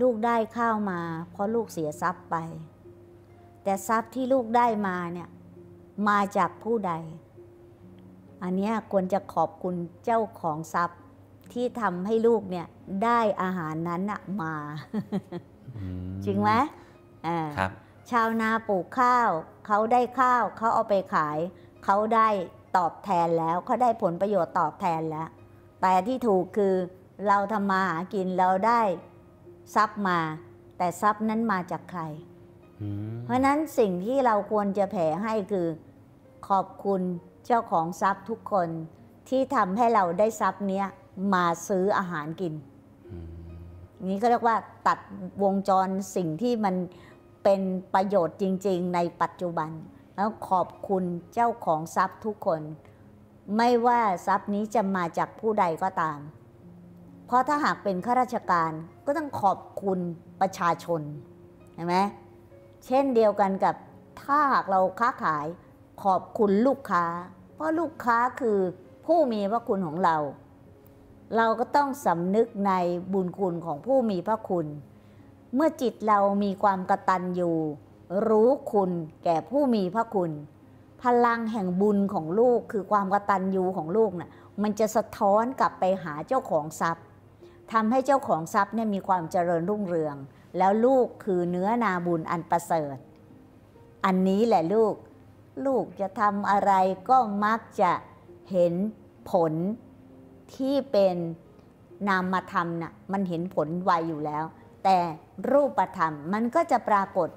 ลูกได้ข้าวมา เพราะลูกเสียทรัพย์ไปแต่ทรัพย์ที่ลูกได้มาเนี่ยมาจากผู้ใด อันนี้ควรจะขอบคุณเจ้าของทรัพย์ที่ทำให้ลูกเนี่ยได้อาหารนั้นมาจริงไหมครับ ชาวนาปลูกข้าวเขาได้ข้าวเขาเอาไปขาย เขาได้ตอบแทนแล้วเขาได้ผลประโยชน์ตอบแทนแล้ว แต่ที่ถูกคือเราทำมาหากินเราได้ทรัพย์มา แต่ทรัพย์นั้นมาจากใครเพราะนั้นสิ่งที่เราควรจะแผ่ให้คือ ขอบคุณเจ้าของทรัพย์ทุกคนที่ทำให้เราได้ทรัพย์เนี้ยมาซื้ออาหารกินนี้ก็เรียกว่าตัดวงจรสิ่งที่มันเป็นประโยชน์จริง ๆ ในปัจจุบัน แล้วขอบคุณเจ้าของทรัพย์ทุกคน ไม่ว่าทรัพย์นี้จะมาจากผู้ใดก็ตาม เพราะถ้าหากเป็นข้าราชการก็ต้องขอบคุณประชาชนใช่ไหมเช่นเดียวกันกับถ้าหากเราค้าขายขอบคุณลูกค้า เพราะลูกค้าคือผู้มีพระคุณของเรา เราก็ต้องสำนึกในบุญคุณของผู้มีพระคุณ เมื่อจิตเรามีความกระตันอยู่ รู้คุณแก่ผู้มีพระคุณ พลังแห่งบุญของลูกคือความกระตันยูของลูกนะ่ะมันจะสะท้อนกลับไปหาเจ้าของทรัพย์ทำให้เจ้าของทรัพย์เนี่ยมีความเจริญรุ่งเรืองแล้วลูกคือเนื้อนาบุญอันประเสริฐ อันนี้แหละลูกลูกจะทำอะไรก็มักจะเห็นผลที่เป็นนามธรรมนะ่ะมันเห็นผลไวอยู่แล้ว แต่รูปธรรมมันก็จะปรากฏ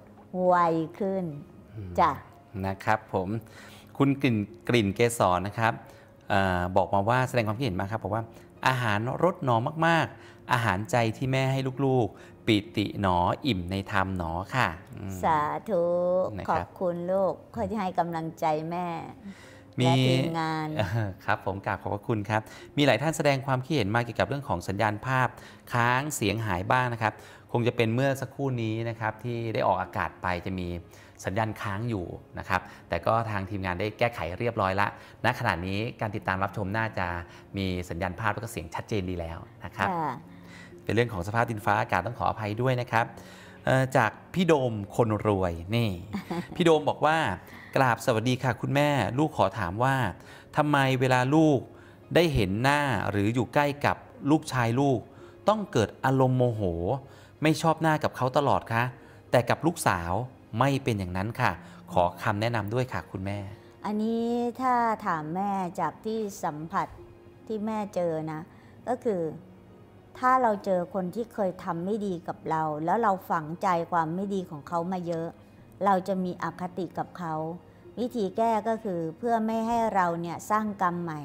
ไวขึ้นจ้ะนะครับ ผมคุณกลิ่นกลิ่นเกสรนะครับอบอกมาว่าแสดงความคิดเห็นมาครับบอกว่าอาหารรสนอมมาก ๆ อาหารใจที่แม่ให้ลูกปิติหนออิ่มในธรรมหนอค่ะ สาธุขอบคุณลูกค่อยที่ให้กำลังใจแม่ มีมงานครับผมกราบขอบพระคุณครับ มีหลายท่านแสดงความคิดเห็นมาเกี่ยวกับเรื่องของสัญญาณภาพค้างเสียงหายบ้างนะครับ คงจะเป็นเมื่อสักครู่นี้นะครับที่ได้ออกอากาศไปจะมีสัญญาณค้างอยู่นะครับ แต่ก็ทางทีมงานได้แก้ไขเรียบร้อยละณขณะนี้การติดตามรับชมน่าจะมีสัญญาณภาพและก็เสียงชัดเจนดีแล้วนะครับเป็นเรื่องของสภาพดินฟ้าอากาศต้องขออภัยด้วยนะครับจากพี่โดมคนรวยนี่พี่โดมบอกว่า กราบสวัสดีค่ะคุณแม่ ลูกขอถามว่าทำไมเวลาลูกได้เห็นหน้าหรืออยู่ใกล้กับลูกชายลูก ต้องเกิดอารมณ์โมโหไม่ชอบหน้ากับเขาตลอดคะ แต่กับลูกสาวไม่เป็นอย่างนั้นค่ะ ขอคำแนะนำด้วยค่ะ คุณแม่ อันนี้ถ้าถามแม่จากที่สัมผัสที่แม่เจอนะ ก็คือถ้าเราเจอคนที่เคยทำไม่ดีกับเรา แล้วเราฝังใจความไม่ดีของเขามาเยอะ เราจะมีอคติกับเขา วิธีแก้ก็คือเพื่อไม่ให้เราเนี่ยสร้างกรรมใหม่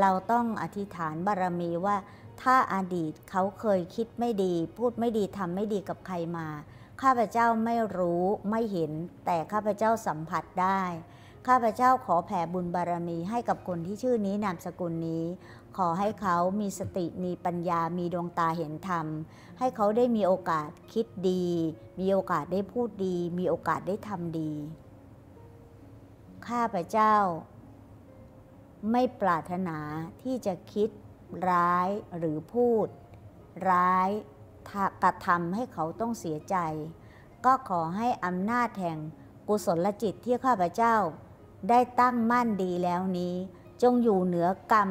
เราต้องอธิษฐานบารมีว่า ถ้าอาดีตเขาเคยคิดไม่ดี พูดไม่ดีทำไม่ดีกับใครมา ข้าพเจ้าไม่รู้ไม่เห็น แต่ข้าพเจ้าสัมผัสได้ ข้าพเจ้าขอแผ่บุญบารมีให้กับคนที่ชื่อนี้นามสกุลนี้ขอให้เขามีสติมีปัญญามีดวงตาเห็นธรรม ให้เขาได้มีโอกาสคิดดี มีโอกาสได้พูดดี มีโอกาสได้ทำดี ข้าพเจ้า ไม่ปรารถนาที่จะคิดร้ายหรือพูด ร้ายกระทำให้เขาต้องเสียใจ ก็ขอให้อำนาจแห่งกุศลจิต ที่ข้าพเจ้า ได้ตั้งมั่นดีแล้วนี้ จงอยู่เหนือกรรม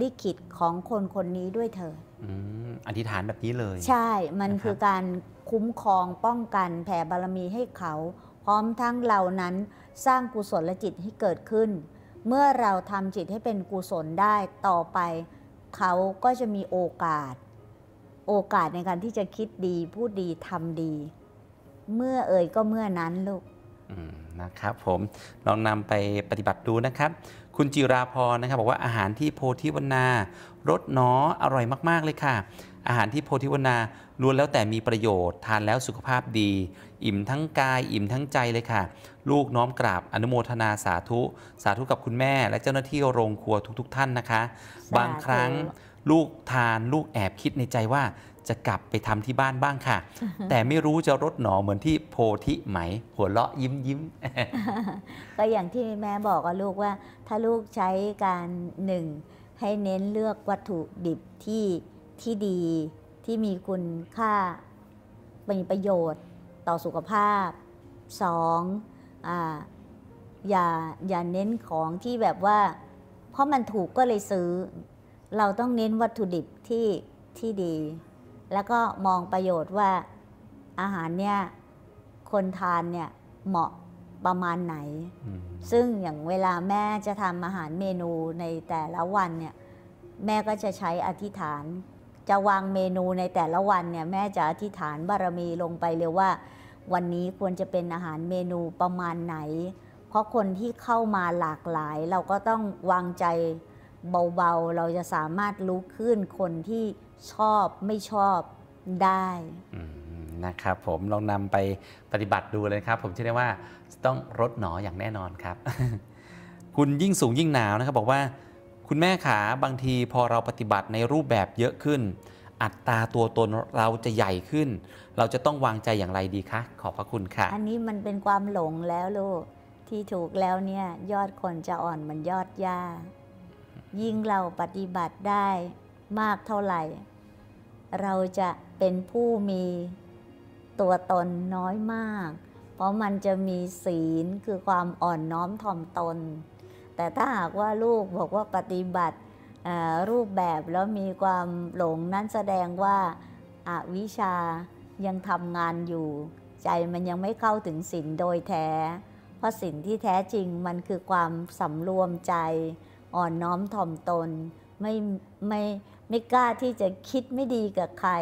ลิขิตของคนคนนี้ด้วยเธอ อธิษฐานแบบนี้เลย ใช่ มันคือการคุ้มครองป้องกันแผ่บารมีให้เขา พร้อมทั้งเรานั้นสร้างกุศลจิตให้เกิดขึ้น เมื่อเราทำจิตให้เป็นกุศลได้ต่อไปเขาก็จะมีโอกาส โอกาสในการที่จะคิดดี พูดดีทำดี เมื่อเอ่ยก็เมื่อนั้นลูกนะครับผมลองนำไปปฏิบัติดูนะครับคุณจิราพรนะครับบอกว่าอาหารที่โพธิวนารสน้ออร่อยมาก ๆเลยค่ะ อาหารที่โพธิวนาล้วนแล้วแต่มีประโยชน์ ทานแล้วสุขภาพดี อิ่มทั้งกายอิ่มทั้งใจเลยค่ะ ลูกน้อมกราบอนุโมทนาสาธุ สาธุกับคุณแม่ และเจ้าหน้าที่โรงครัวทุก ๆท่านนะคะ บางครั้งลูกทานลูกแอบคิดในใจว่าจะกลับไปทำที่บ้านบ้างค่ะ แต่ไม่รู้จะรดหนอเหมือนที่โพธิไหม หัวเราะยิ้มยิ้ม ก็อย่างที่แม่บอกกับลูกว่า ถ้าลูกใช้การหนึ่งให้เน้นเลือกวัตถุดิบที่ที่ดีที่มีคุณค่ามีประโยชน์ต่อสุขภาพสออย่าอย่าเน้นของที่แบบว่า เพราะมันถูกก็เลยซื้อ เราต้องเน้นวัตถุดิบที่ที่ดีแล้วก็มองประโยชน์ว่าอาหารเนี่ยคนทานเนี่ยเหมาะประมาณไหน ซึ่งอย่างเวลาแม่จะทำอาหารเมนูในแต่ละวันเนี่ยแม่ก็จะใช้อธิษฐาน จะวางเมนูในแต่ละวันเนี่ยแม่จะอธิษฐานบารมีลงไปเลยว่า วันนี้ควรจะเป็นอาหารเมนูประมาณไหน เพราะคนที่เข้ามาหลากหลาย เราก็ต้องวางใจเบาๆเราจะสามารถรู้ขึ้นคนที่ชอบไม่ชอบได้ นะครับผมลองนำไปปฏิบัติดูเลยครับ ผมเชื่อได้ว่า ต้องรดหนออย่างแน่นอนครับ คุณยิ่งสูงยิ่งหนาวนะครับ บอกว่า คุณแม่ขาบางทีพอเราปฏิบัติในรูปแบบเยอะขึ้น อัตราตัวตนเราจะใหญ่ขึ้น เราจะต้องวางใจอย่างไรดีคะขอบพระคุณค่ะ อันนี้มันเป็นความหลงแล้วลูกที่ถูกแล้วเนี่ยยอดคนจะอ่อนมันยอดยายิ่งเราปฏิบัติได้มากเท่าไหร่เราจะเป็นผู้มีตัวตนน้อยมาก เพราะมันจะมีศีลคือความอ่อนน้อมถ่อมตน แต่ถ้าหากว่าลูกบอกว่าปฏิบัติรูปแบบแล้วมีความหลงนั้นแสดงว่าอาวิชายังทำงานอยู่ ใจมันยังไม่เข้าถึงศีลโดยแท้ เพราะศีลที่แท้จริงมันคือความสำรวมใจ อ่อนน้อมถ่อมตนไม่ไม่ไม่กล้าที่จะคิดไม่ดีกับใคร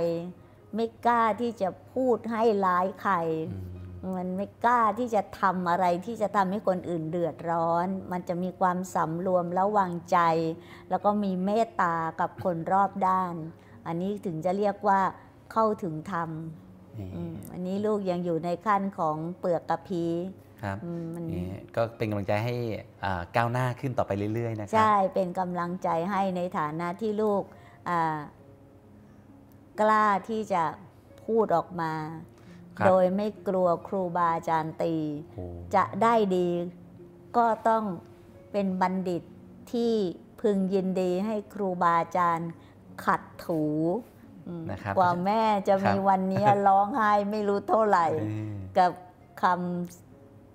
ไม่กล้าที่จะพูดให้ร้ายใคร มันไม่กล้าที่จะทำอะไรที่จะทำให้คนอื่นเดือดร้อน มันจะมีความสำรวมระวังใจ แล้วก็มีเมตตากับคนรอบด้าน อันนี้ถึงจะเรียกว่าเข้าถึงธรรมอันนี้ลูกยังอยู่ในขั้นของเปลือกกระพีครับก็เป็นกำลังใจให้ก้าวหน้าขึ้นต่อไปเรื่อยๆ นะครับ ใช่ เป็นกำลังใจให้ในฐานะที่ลูกกล้าที่จะพูดออกมา โดยไม่กลัวครูบาอาจารย์ตี จะได้ดีก็ต้องเป็นบัณฑิตที่พึงยินดีให้ครูบาอาจารย์ขัดถู กว่าแม่จะมีวันนี้ร้องไห้ไม่รู้เท่าไหร่ กับคำ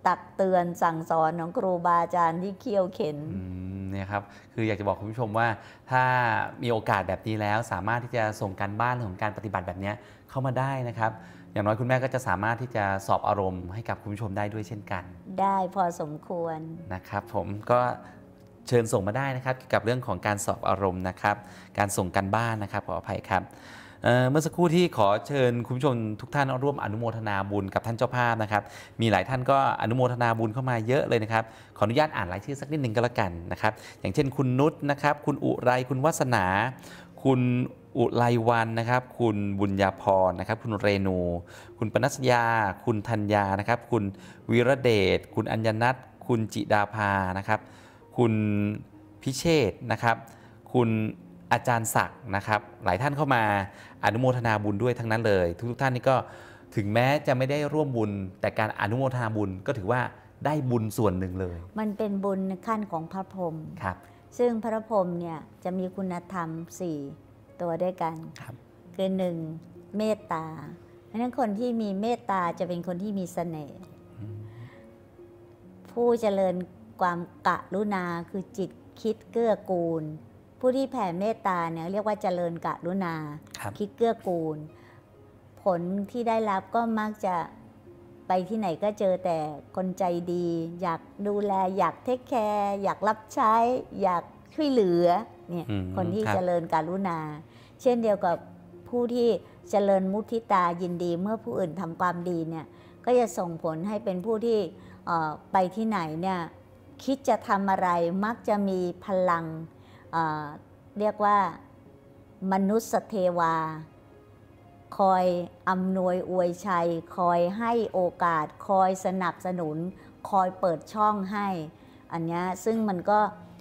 ตักเตือนสั่งสอนของครูบาอาจารย์ที่เคี่ยวเข็นเนี่ยครับ คืออยากจะบอกคุณผู้ชมว่า ถ้ามีโอกาสแบบนี้แล้วสามารถที่จะส่งการบ้านของการปฏิบัติแบบนี้เข้ามาได้นะครับ อย่างน้อยคุณแม่ก็จะสามารถที่จะสอบอารมณ์ให้กับคุณผู้ชมได้ด้วยเช่นกัน ได้พอสมควรนะครับ ผมก็เชิญส่งมาได้นะครับ เกี่ยวกับเรื่องของการสอบอารมณ์นะครับ การส่งการบ้านนะครับขออภัยครับเมื่อสักครู่ที่ขอเชิญคุณผู้ชมทุกท่านร่วมอนุโมทนาบุญกับท่านเจ้าภาพนะครับ มีหลายท่านก็อนุโมทนาบุญเข้ามาเยอะเลยนะครับ ขออนุญาตอ่านรายชื่อสักนิดหนึ่งก็แล้วกันนะครับ อย่างเช่น คุณนุชนะครับ คุณอุไร คุณวัสนา คุณอุไรวันนะครับ คุณบุญญาพรนะครับ คุณเรนู คุณปนัสยา คุณธัญญานะครับ คุณวีระเดช คุณอัญญนัท คุณจิดาภา นะครับ คุณพิเชษนะครับ คุณอาจารย์ศักดิ์นะครับหลายท่านเข้ามาอนุโมทนาบุญด้วยทั้งนั้นเลย ทุก ๆท่านนี่ก็ถึงแม้จะไม่ได้ร่วมบุญ แต่การอนุโมทนาบุญก็ถือว่าได้บุญส่วนหนึ่งเลย มันเป็นบุญขั้นของพระพรหมครับ ซึ่งพระพรหมเนี่ยจะมีคุณธรรม4ตัวด้วยกันครับคือหนึ่งเมตตาเพราะนั้นคนที่มีเมตตา จะเป็นคนที่มีสเสน่ห์ผู้เจริญความกะรุณาคือจิตคิดเกื้อกูลผู้ที่แผ่เมตตาเนี่ย เรียกว่าเจริญกรุณาคคิดเกื้อกูล ผลที่ได้รับก็มักจะไปที่ไหนก็เจอแต่คนใจดี อยากดูแลอยากเทคแคร์อยากรับใช้ อยากช่วยเหลือเนี่ยคนที่เจริญกรุณา เช่นเดียวกับผู้ที่เจริญมุทิตายินดีเมื่อผู้อื่นทำความดีเนี่ยก็จะส่งผลให้เป็นผู้ที่ไปที่ไหนเนี่ยคิดจะทำอะไรมักจะมีพลังเรียกว่ามนุษย์เทวา คอยอำนวยอวยชัย คอยให้โอกาส คอยสนับสนุน คอยเปิดช่องให้ อันนี้ซึ่งมันก็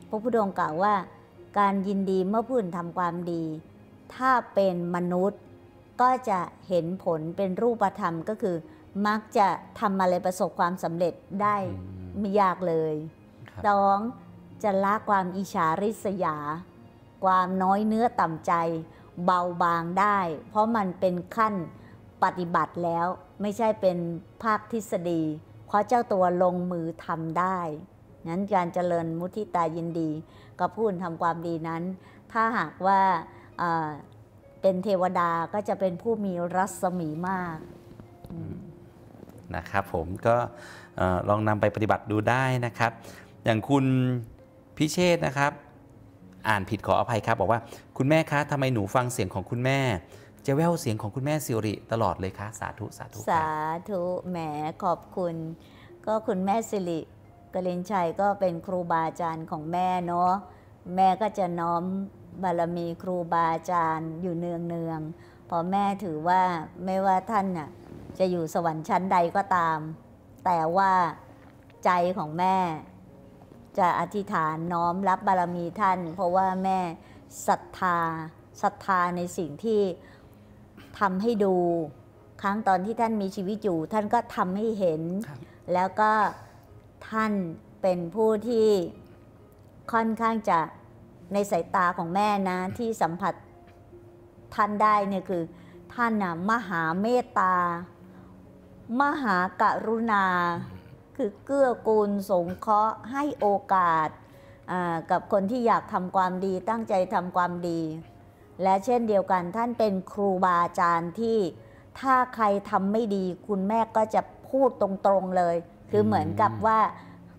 พระพุทธองค์กล่าวว่าการยินดีเมื่อพื้นทำความดี ถ้าเป็นมนุษย์ก็จะเห็นผลเป็นรูปธรรมก็คือ มักจะทำอะไรประสบความสำเร็จได้ไม่ยากเลยสองจะละความอิจฉาริษยา ความน้อยเนื้อต่ำใจเบาบางได้ เพราะมันเป็นขั้นปฏิบัติแล้วไม่ใช่เป็นภาคทฤษฎี เพราะเจ้าตัวลงมือทำได้นั้นการเจริญมุทิตายินดีกับผู้อื่นทำความดีนั้น ถ้าหากว่าเป็นเทวดาก็จะเป็นผู้มีรัศมีมากนะครับผมก็ลองนำไปปฏิบัติดูได้นะครับ อย่างคุณพิเชษนะครับ อ่านผิดขออภัยครับ บอกว่า คุณแม่คะทำไมหนูฟังเสียงของคุณแม่ จะแววเสียงของคุณแม่สิริ ตลอดเลยคะสาธุสาธุสาธุแหมขอบคุณ ก็คุณแม่สิริกลินชัยก็เป็นครูบาอาจารย์ของแม่เนาะแม่ก็จะน้อมบารมีครูบาอาจารย์อยู่เนืองเนืองพอแม่ถือว่าไม่ว่าท่านน่ะจะอยู่สวรรค์ชั้นใดก็ตาม แต่ว่าใจของแม่จะอธิษฐานน้อมรับบารมีท่าน เพราะว่าแม่ศรัทธาศรัทธาในสิ่งที่ทำให้ดู ครั้งตอนที่ท่านมีชีวิตอยู่ ท่านก็ทำให้เห็น แล้วก็ท่านเป็นผู้ที่ค่อนข้างจะในสายตาของแม่นะ ที่สัมผัสท่านได้เนี่ยคือท่านนะมหาเมตตา มหากรุณาคือเกื้อกูลสงเคราะห์ให้โอกาสกับคนที่อยากทำความดีตั้งใจทำความดี และเช่นเดียวกันท่านเป็นครูบาอาจารย์ที่ถ้าใครทำไม่ดี คุณแม่ก็จะพูดตรงๆเลย คือเหมือนกับว่า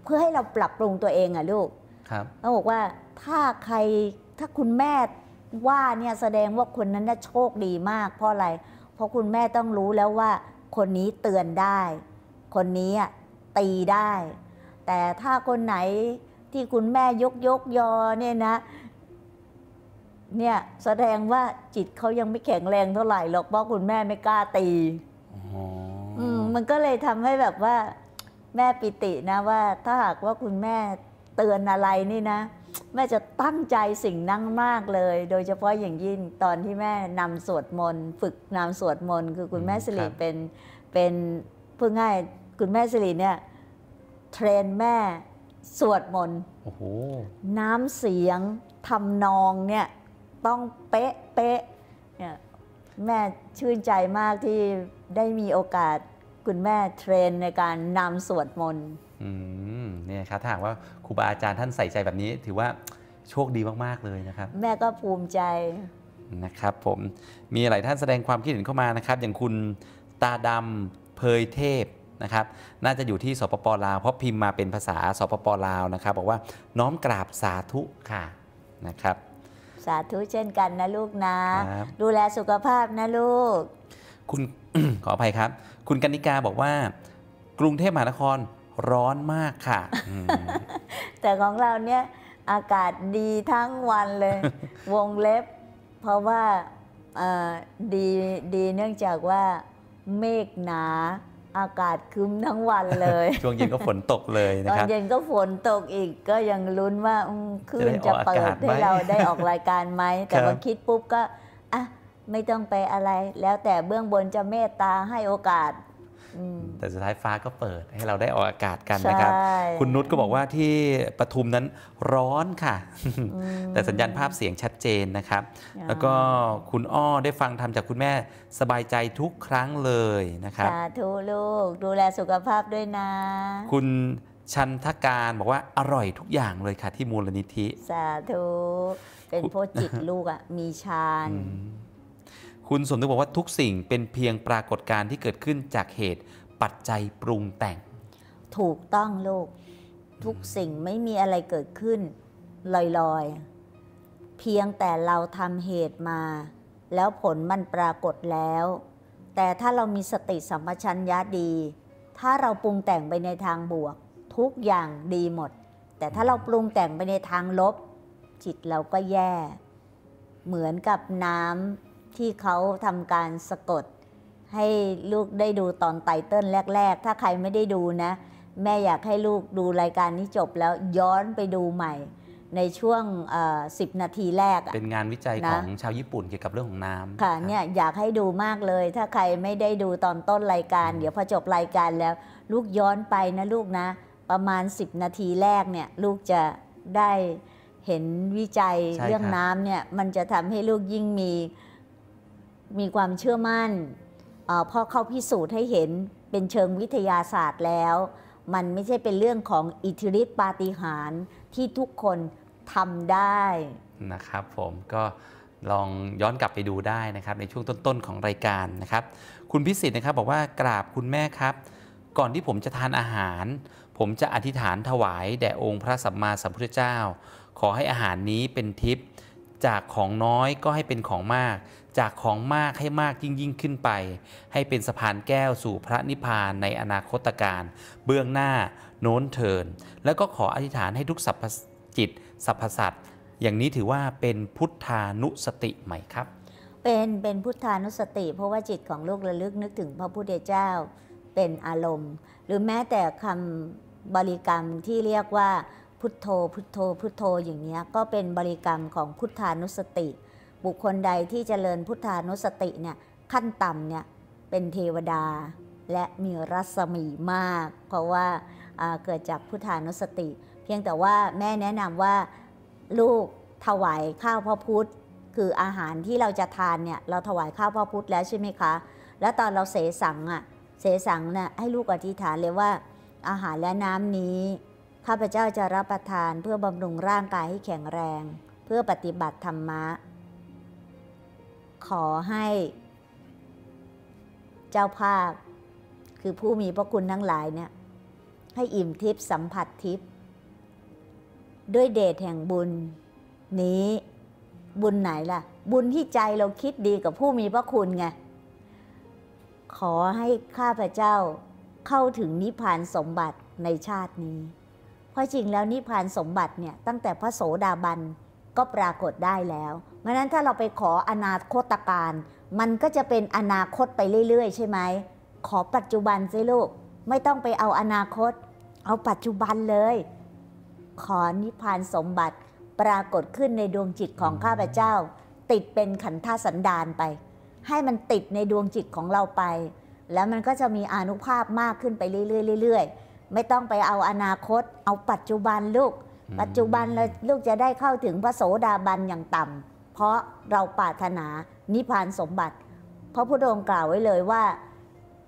เพื่อให้เราปรับปรุงตัวเองอะลูกครับเขาบอกว่าถ้าใครถ้าคุณแม่ว่าเนี่ยแสดงว่าคนนั้นน่ะโชคดีมากเพราะอะไรเพราะคุณแม่ต้องรู้แล้วว่าคนนี้เตือนได้ คนนี้อะตีได้ แต่ถ้าคนไหนที่คุณแม่ยกยกยอเนี่ยนะ เนี่ยแสดงว่าจิตเขายังไม่แข็งแรงเท่าไหร่หรอกเพราะคุณแม่ไม่กล้าตีมันก็เลยทำให้แบบว่าแม่ปิตินะว่าถ้าหากว่าคุณแม่เตือนอะไรนี่นะ แม่จะตั้งใจสิ่งนั่งมากเลย โดยเฉพาะอย่างยิ่งตอนที่แม่นำสวดมนต์ฝึกนำสวดมนต์คือ คุณแม่สิริเป็นเป็นเพื่อง่ายคุณแม่สิริเนี่ยเทรนแม่สวดมนต์น้ำเสียงทำนองเนี่ยต้องเป๊ะเป๊ะเนี่ยแม่ชื่นใจมากที่ได้มีโอกาส คุณแม่เทรนในการนำสวดมนต์เนี่ยครับถ้าหากว่าครูบาอาจารย์ท่านใส่ใจแบบนี้ ถือว่าโชคดีมาก ๆ เลยนะครับ แม่ก็ภูมิใจนะครับ ผมมีหลายท่านแสดงความคิดเห็นเข้ามานะครับ อย่างคุณตาดำเพยเทพนะครับน่าจะอยู่ที่สปปลาวเพราะพิมพ์มาเป็นภาษาสปปลาวนะครับ บอกว่าน้อมกราบสาธุค่ะนะครับ สาธุเช่นกันนะลูกนะดูแลสุขภาพนะลูกคุณขออภัยครับ คุณกนิกาบอกว่า กรุงเทพมหานครร้อนมากค่ะ แต่ของเราเนี่ยอากาศดีทั้งวันเลย วงเล็บ เพราะว่าดีดีเนื่องจากว่าเมฆหนาอากาศคึ้มทั้งวันเลย ช่วงเย็นก็ฝนตกเลยนะครับตอนเย็นก็ฝนตกอีก ก็ยังลุ้นว่าคืนจะเปิดให้เราได้ออกรายการไหม แต่พอคิดปุ๊บก็ อ่ะ ไม่ต้องไปอะไร แล้วแต่เบื้องบนจะเมตตาให้โอกาสแต่สุดท้ายฟ้าก็เปิดให้เราได้ออกอากาศกันนะครับ คุณนุชก็บอกว่าที่ปทุมนั้นร้อนค่ะ แต่สัญญาณภาพเสียงชัดเจนนะครับ แล้วก็คุณอ้อได้ฟังทำจากคุณแม่สบายใจทุกครั้งเลยนะครับ สาธุลูก ดูแลสุขภาพด้วยนะ คุณชันทการบอกว่าอร่อยทุกอย่างเลยค่ะที่มูลนิธิ สาธุเป็นโพจิตลูกอะ่ะมีชานคุณสมนึกบอกว่า ทุกสิ่งเป็นเพียงปรากฏการณ์ที่เกิดขึ้นจากเหตุ ปัจจัยปรุงแต่ง ถูกต้องลูก ทุกสิ่งไม่มีอะไรเกิดขึ้นลอย ๆ เพียงแต่เราทำเหตุมา แล้วผลมันปรากฏแล้ว แต่ถ้าเรามีสติสัมปชัญญะดี ถ้าเราปรุงแต่งไปในทางบวก ทุกอย่างดีหมด แต่ถ้าเราปรุงแต่งไปในทางลบ จิตเราก็แย่ เหมือนกับน้ำที่เขาทำการสะกด ให้ลูกได้ดูตอนไตเติ้ลแรก ๆ ถ้าใครไม่ได้ดูนะ แม่อยากให้ลูกดูรายการนี้จบแล้วย้อนไปดูใหม่ ในช่วง 10 นาทีแรกเป็นงานวิจัยนะของชาวญี่ปุ่นเกี่ยวกับเรื่องของน้ำค่ะเนี่ยอยากให้ดูมากเลย ถ้าใครไม่ได้ดูตอนต้นรายการ เดี๋ยวพอจบรายการแล้วลูกย้อนไปนะลูกนะ ประมาณ 10 นาทีแรกเนี่ยลูกจะได้เห็นวิจัยเรื่องน้ำเนี่ยมันจะทำให้ลูกยิ่งมีมีความเชื่อมั่นอพอเข้าพิสูจน์ให้เห็นเป็นเชิงวิทยาศาสตร์แล้ว มันไม่ใช่เป็นเรื่องของอิทธิฤทธิปาฏิหาริย์ที่ทุกคนทำได้นะครับผมก็ลองย้อนกลับไปดูได้นะครับ ในช่วงต้นๆของรายการนะครับ คุณพิสิทธิ์นะครับบอกว่ากราบคุณแม่ครับ ก่อนที่ผมจะทานอาหาร ผมจะอธิษฐานถวาย แด่องค์พระสัมมาสัมพุทธเจ้า ขอให้อาหารนี้เป็นทิพย์จากของน้อยก็ให้เป็นของมากจากของมากให้มากยิ่งยิ่งขึ้นไป ให้เป็นสะพานแก้วสู่พระนิพพานในอนาคตการ เบื้องหน้าโน้นเทิน แล้วก็ขออธิษฐานให้ทุกสรรพจิตสรรพสัตว์อย่างนี้ถือว่าเป็นพุทธานุสติใหม่ครับ เป็นเป็นพุทธานุสติ เพราะว่าจิตของลูกระลึกนึกถึงพระพุทธเจ้าเป็นอารมณ์ หรือแม้แต่คำบริกรรมที่เรียกว่าพุทโธพุทโธพุทโธอย่างนี้ก็เป็นบริกรรมของพุทธานุสติบุคคลใดที่เจริญพุทธานุสติเนี่ยขั้นต่ำเนี่ยเป็นเทวดาและมีรัศมีมาก เพราะว่าเกิดจากพุทธานุสติ เพียงแต่ว่าแม่แนะนำว่าลูกถวายข้าวพระพุทธคืออาหารที่เราจะทานเนี่ยเราถวายข้าวพระพุทธแล้วใช่ไหมคะ แล้วตอนเราเสสังอะ่ะเสสังนะ่ะให้ลูกอธิษฐานเลยว่าอาหารและน้ำนี้ ข้าพเจ้าจะรับประทานเพื่อบำรุงร่างกายให้แข็งแรง เพื่อปฏิบัติธรรมะขอให้เจ้าภาพ คือผู้มีพระคุณทั้งหลายเนี่ยให้อิ่มทิพย์สัมผัสทิพย์ด้วยเดชแห่งบุญนี้ บุญไหนล่ะ บุญที่ใจเราคิดดีกับผู้มีพระคุณไงขอให้ข้าพเจ้าเข้าถึงนิพพานสมบัติในชาตินี้ เพราะจริงแล้วนิพพานสมบัติเนี่ยตั้งแต่พระโสดาบันก็ปรากฏได้แล้วเพราะนั้นถ้าเราไปขออนาคตการ มันก็จะเป็นอนาคตไปเรื่อยๆใช่ไหม ขอปัจจุบันสิลูก ไม่ต้องไปเอาอนาคต เอาปัจจุบันเลย ขอนิพพานสมบัติปรากฏขึ้นในดวงจิตของข้าพเจ้า ติดเป็นขันธสันดานไป ให้มันติดในดวงจิตของเราไป แล้วมันก็จะมีอนุภาพมากขึ้นไปเรื่อยๆๆไม่ต้องไปเอาอนาคต เอาปัจจุบันลูก ปัจจุบันแล้วลูกจะได้เข้าถึงพระโสดาบันอย่างต่ำเพราะเราปรารถนานิพพานสมบัติ เพราะพระองค์กล่าวไว้เลยว่า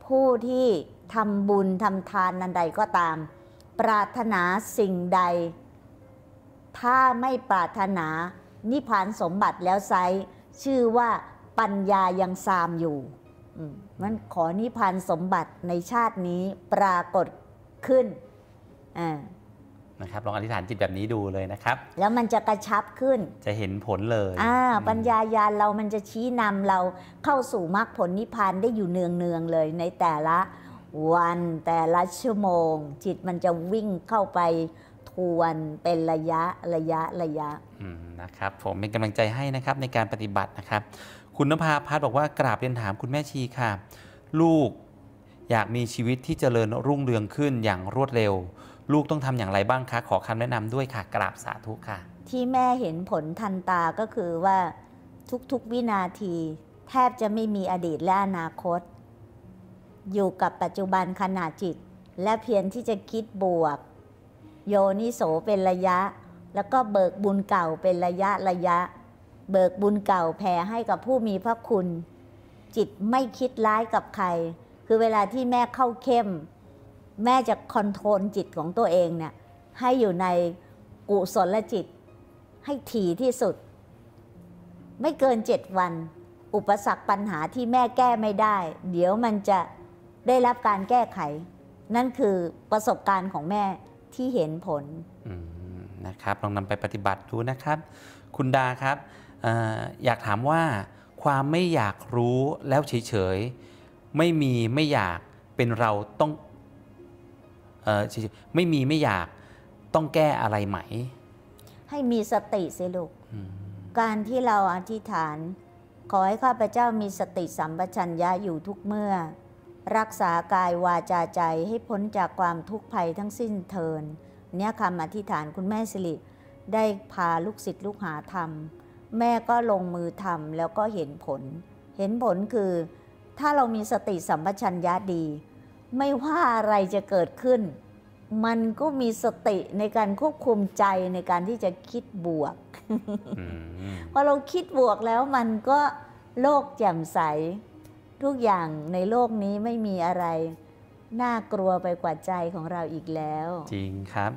ผู้ที่ทำบุญทำทานนันใดก็ตาม ปรารถนาสิ่งใด ถ้าไม่ปรารถนา นิพพานสมบัติแล้วไซ ชื่อว่าปัญญายังซามอยู่มันขอนิพพานสมบัติในชาตินี้ปรากฏขึ้นนะครับลองอธิษฐานจิตแบบนี้ดูเลยนะครับ แล้วมันจะกระชับขึ้น จะเห็นผลเลย อ่า ปัญญายาณเรามันจะชี้นำเราเข้าสู่มรรคผลนิพพานได้อยู่เนืองเนืองเลย ในแต่ละวัน แต่ละชั่วโมง จิตมันจะวิ่งเข้าไปทวนเป็นระยะระยะระยะนะครับผมเป็นกำลังใจให้นะครับในการปฏิบัตินะครับ คุณนภาพัฒบอกว่ากราบเรียนถามคุณแม่ชีค่ะลูกอยากมีชีวิตที่เจริญรุ่งเรืองขึ้นอย่างรวดเร็วลูกต้องทำอย่างไรบ้างคะขอคำแนะนำด้วยค่ะกราบสาธุค่ะ ที่แม่เห็นผลทันตาก็คือว่า ทุกๆวินาที แทบจะไม่มีอดีตและอนาคต อยู่กับปัจจุบันขณะจิต และเพียรที่จะคิดบวก โยนิโสเป็นระยะ แล้วก็เบิกบุญเก่าเป็นระยะระยะ เบิกบุญเก่าแผ่ให้กับผู้มีพระคุณ จิตไม่คิดร้ายกับใคร คือเวลาที่แม่เข้าเข้มแม่จะคอนโทรลจิตของตัวเองเนี่ยให้อยู่ในกุศลจิต ให้ถี่ที่สุด ไม่เกินเจ็ดวัน อุปสรรคปัญหาที่แม่แก้ไม่ได้ เดี๋ยวมันจะได้รับการแก้ไข นั่นคือประสบการณ์ของแม่ที่เห็นผลนะครับ ลองนำไปปฏิบัติดูนะครับ คุณดาครับออยากถามว่าความไม่อยากรู้แล้วเฉยๆ ไม่มีไม่อยากเป็นเราต้องไม่มีไม่อยากต้องแก้อะไรไหม ให้มีสติสิลูกการที่เราอธิษฐาน ขอให้ข้าพเจ้ามีสติสัมปชัญญะอยู่ทุกเมื่อ รักษากายวาจาใจให้พ้นจากความทุกข์ภัยทั้งสิ้นเทินเนี่ยคำอธิษฐานคุณแม่สิริ ได้พาลูกศิษย์ลูกหาทำแม่ก็ลงมือทำแล้วก็เห็นผล เห็นผลคือถ้าเรามีสติสัมปชัญญะดีไม่ว่าอะไรจะเกิดขึ้น มันก็มีสติในการควบคุมใจในการที่จะคิดบวกพอเราคิดบวกแล้วมันก็โลกแจ่มใส ทุกอย่างในโลกนี้ไม่มีอะไรน่ากลัวไปกว่าใจของเราอีกแล้ว จริงครับ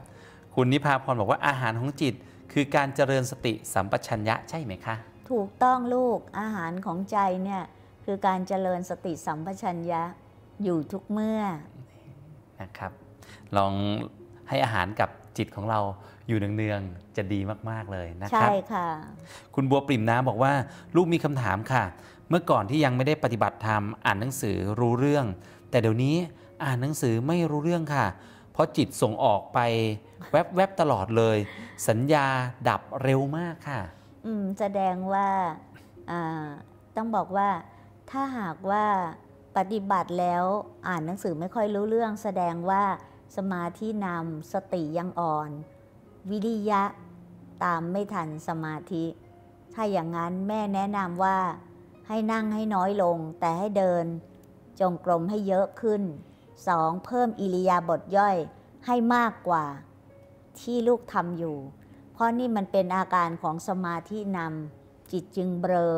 คุณนิพาพรบอกว่าอาหารของจิต คือการเจริญสติสัมปชัญญะใช่ไหมคะ ถูกต้องลูกอาหารของใจเนี่ย คือการเจริญสติสัมปชัญญะอยู่ทุกเมื่อนะครับลองให้อาหารกับจิตของเราอยู่เนืองๆจะดีมากๆเลยนะครับใช่ค่ะ คุณบัวปริ่มน้ำบอกว่าลูกมีคำถามค่ะ เมื่อก่อนที่ยังไม่ได้ปฏิบัติธรรมอ่านหนังสือรู้เรื่อง แต่เดี๋ยวนี้อ่านหนังสือไม่รู้เรื่องค่ะ เพราะจิตส่งออกไปแวบๆตลอดเลย สัญญาดับเร็วมากค่ะ อืมแสดงว่าต้องบอกว่าถ้าหากว่าปฏิบัติแล้วอ่านหนังสือไม่ค่อยรู้เรื่อง แสดงว่าสมาธินำสติยังอ่อน วิริยะตามไม่ทันสมาธิ ถ้าอย่างนั้นแม่แนะนำว่าให้นั่งให้น้อยลงแต่ให้เดินจงกรมให้เยอะขึ้นสองเพิ่มอิริยาบถย่อยให้มากกว่า ที่ลูกทำอยู่ เพราะนี่มันเป็นอาการของสมาธินำจิตจึงเบลอ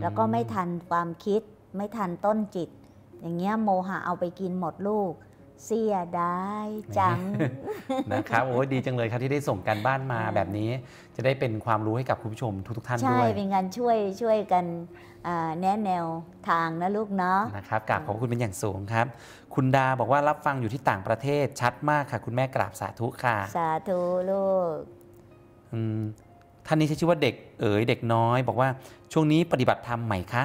แล้วก็ไม่ทันความคิดไม่ทันต้นจิตอย่างเงี้ยโมหะเอาไปกินหมดลูก เสียดายจังนะครับโอ้ดีจังเลยครับที่ได้ส่งการบ้านมาแบบนี้จะได้เป็นความรู้ให้กับคุณผู้ชมทุกๆท่านด้วยใช่เป็นการช่วยช่วยกันแนะแนวทางนะลูกเนาะนะครับกราบขอบคุณเป็นอย่างสูงครับ คุณดาบอกว่ารับฟังอยู่ที่ต่างประเทศชัดมากค่ะ คุณแม่กราบสาธุค่ะ สาธุลูกท่านนี้ใช้ชื่อว่าเด็กเอ๋ยเด็กน้อย บอกว่าช่วงนี้ปฏิบัติธรรมไหมคะ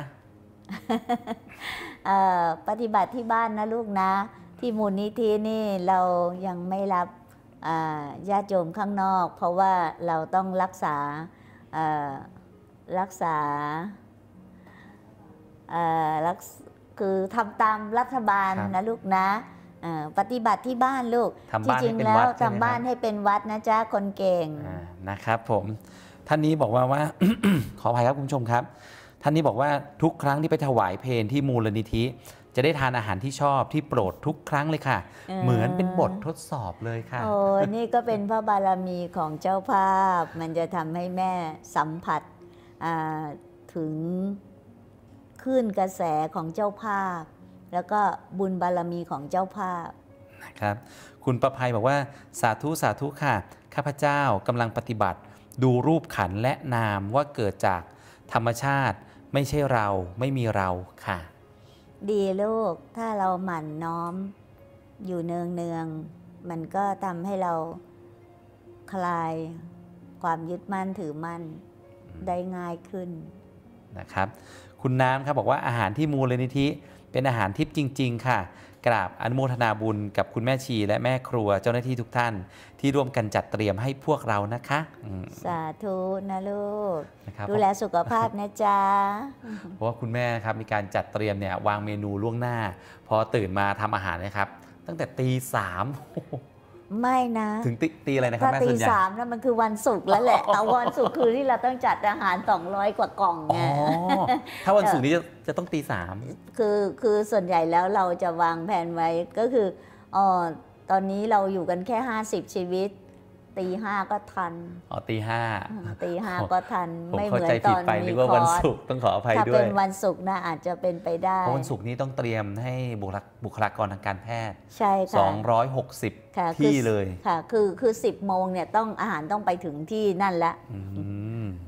ปฏิบัติที่บ้านนะลูกนะ ที่มูลนิธินี่เรายังไม่รับญาติโยมข้างนอกเพราะว่าเราต้องรักษารักษาคือทำตามรัฐบาลนะลูกนะ ปฏิบัติที่บ้านลูกที่จริงแล้วทำบ้านให้เป็นวัดนะจ๊ะคนเก่งนะครับผมท่านนี้บอกว่าว่าขออภัยครับคุณผู้ชมครับท่านนี้บอกว่าทุกครั้งที่ไปถวายเพลงที่มูลนิธิ จะได้ทานอาหารที่ชอบที่โปรดทุกครั้งเลยค่ะ เหมือนเป็นบททดสอบเลยค่ะโอ้นี่ก็เป็นพระบารมีของเจ้าภาพ มันจะทำให้แม่สัมผัสถึงขึ้นกระแสของเจ้าภาพ แล้วก็บุญบารมีของเจ้าภาพนะครับคุณประภัยบอกว่าสาธุสาธุค่ะข้าพเจ้ากำลังปฏิบัติ ดูรูปขันและนามว่าเกิดจากธรรมชาติไม่ใช่เราไม่มีเราค่ะ ดีลูกถ้าเราหมั่นน้อม อยู่เนืองเนืองมันก็ทำให้เราคลาย ความยึดมั่นถือมั่น ได้ง่ายขึ้น นะครับ คุณน้ำครับบอกว่าอาหารที่มูลนิธิเป็นอาหารทิพย์จริงๆ ค่ะกราบอนุโมทนาบุญกับคุณแม่ชีและแม่ครัวเจ้าหน้าที่ทุกท่าน ที่ร่วมกันจัดเตรียมให้พวกเรานะคะสาธุนะลูก ดูแลสุขภาพนะจ๊ะเพราะว่าคุณแม่ครับมีการจัดเตรียมเนี่ย วางเมนูล่วงหน้า พอตื่นมาทำอาหารนะครับ ตั้งแต่ตีสามไม่นะถึงตีอะไรนะครับแม่ส่วนใหญ่ตีสามนะมันคือวันศุกร์แล้วแหละเอาวันศุกร์คือที่เราต้องจัดอาหาร 200 กว่ากล่องไงถ้าวันศุกร์นี้จะจะต้องตีสามคือคือส่วนใหญ่แล้วเราจะวางแผนไว้ก็คืออ๋อตอนนี้เราอยู่กันแค่ 50 ชีวิตตีห้าก็ทัน อ๋อตีห้าตีห้าก็ทัน ไม่เหมือนตอนมีคอว่าวันศุกร์ต้องขออภัยด้วยถ้าเป็นวันศุกร์นะอาจจะเป็นไปได้ วันศุกร์นี้ต้องเตรียมให้บุคลากรทางการแพทย์ใช่ค่ะสองร้อยหกสิบที่เลยค่ะคือคือสิบโมงเนี่ยต้องอาหารต้องไปถึงที่นั่นละ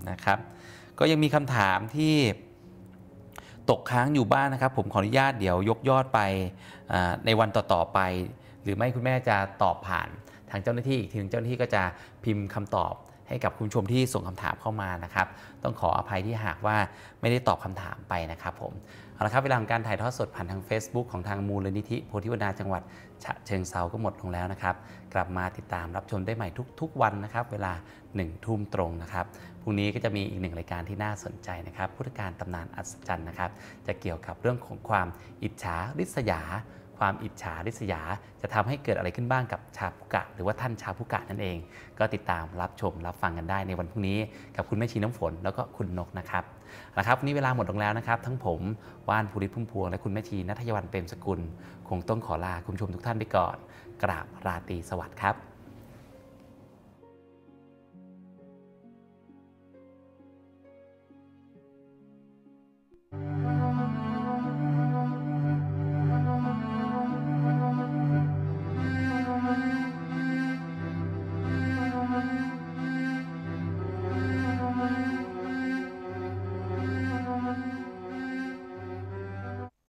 นะครับ ก็ยังมีคำถามที่ตกค้างอยู่บ้านนะครับผมขออนุญาตเดี๋ยวยกยอดไป ในวันต่อ ๆ ไปหรือไม่คุณแม่จะตอบผ่านางเจ้าหน้าที่อีกทีนึงเจ้าหน้าที่ก็จะพิมพ์คำตอบให้กับคุณชมที่ส่งคำถามเข้ามานะครับ ต้องขออภัยที่หากว่าไม่ได้ตอบคำถามไปนะครับผมเอาละครับเวลาของการถ่ายทอดสดผ่านทาง Facebook ของทางมูลนิธิโพธิวนาจังหวัดฉะเชิงเซาก็หมดลงแล้วนะครับ กลับมาติดตามรับชมได้ใหม่ทุกๆ วันนะครับ เวลา1ทุ่มตรงนะครับพรุ่งนี้ก็จะมีอีกหนึ่งรายการที่น่าสนใจนะครับพุทธการตำนานอัศจรรย์นะครับ จะเกี่ยวกับเรื่องของความอิจฉาริษยาความอิจฉาริษยาจะทำให้เกิดอะไรขึ้นบ้างกับชาพุกะ หรือว่าท่านชาพุกะนั่นเอง ก็ติดตามรับชมรับฟังกันได้ในวันพรุ่งนี้ กับคุณแม่ชีน้ำฝนแล้วก็คุณนกนะครับนะครับวันนี้เวลาหมดลงแล้วนะครับทั้งผมว่านภูริพุ่มพวงและคุณแม่ชีนัทยวันเปรมสกุล คงต้องขอลาคุณผู้ชมทุกท่านไปก่อน กราบราตรีสวัสดิ์ครับ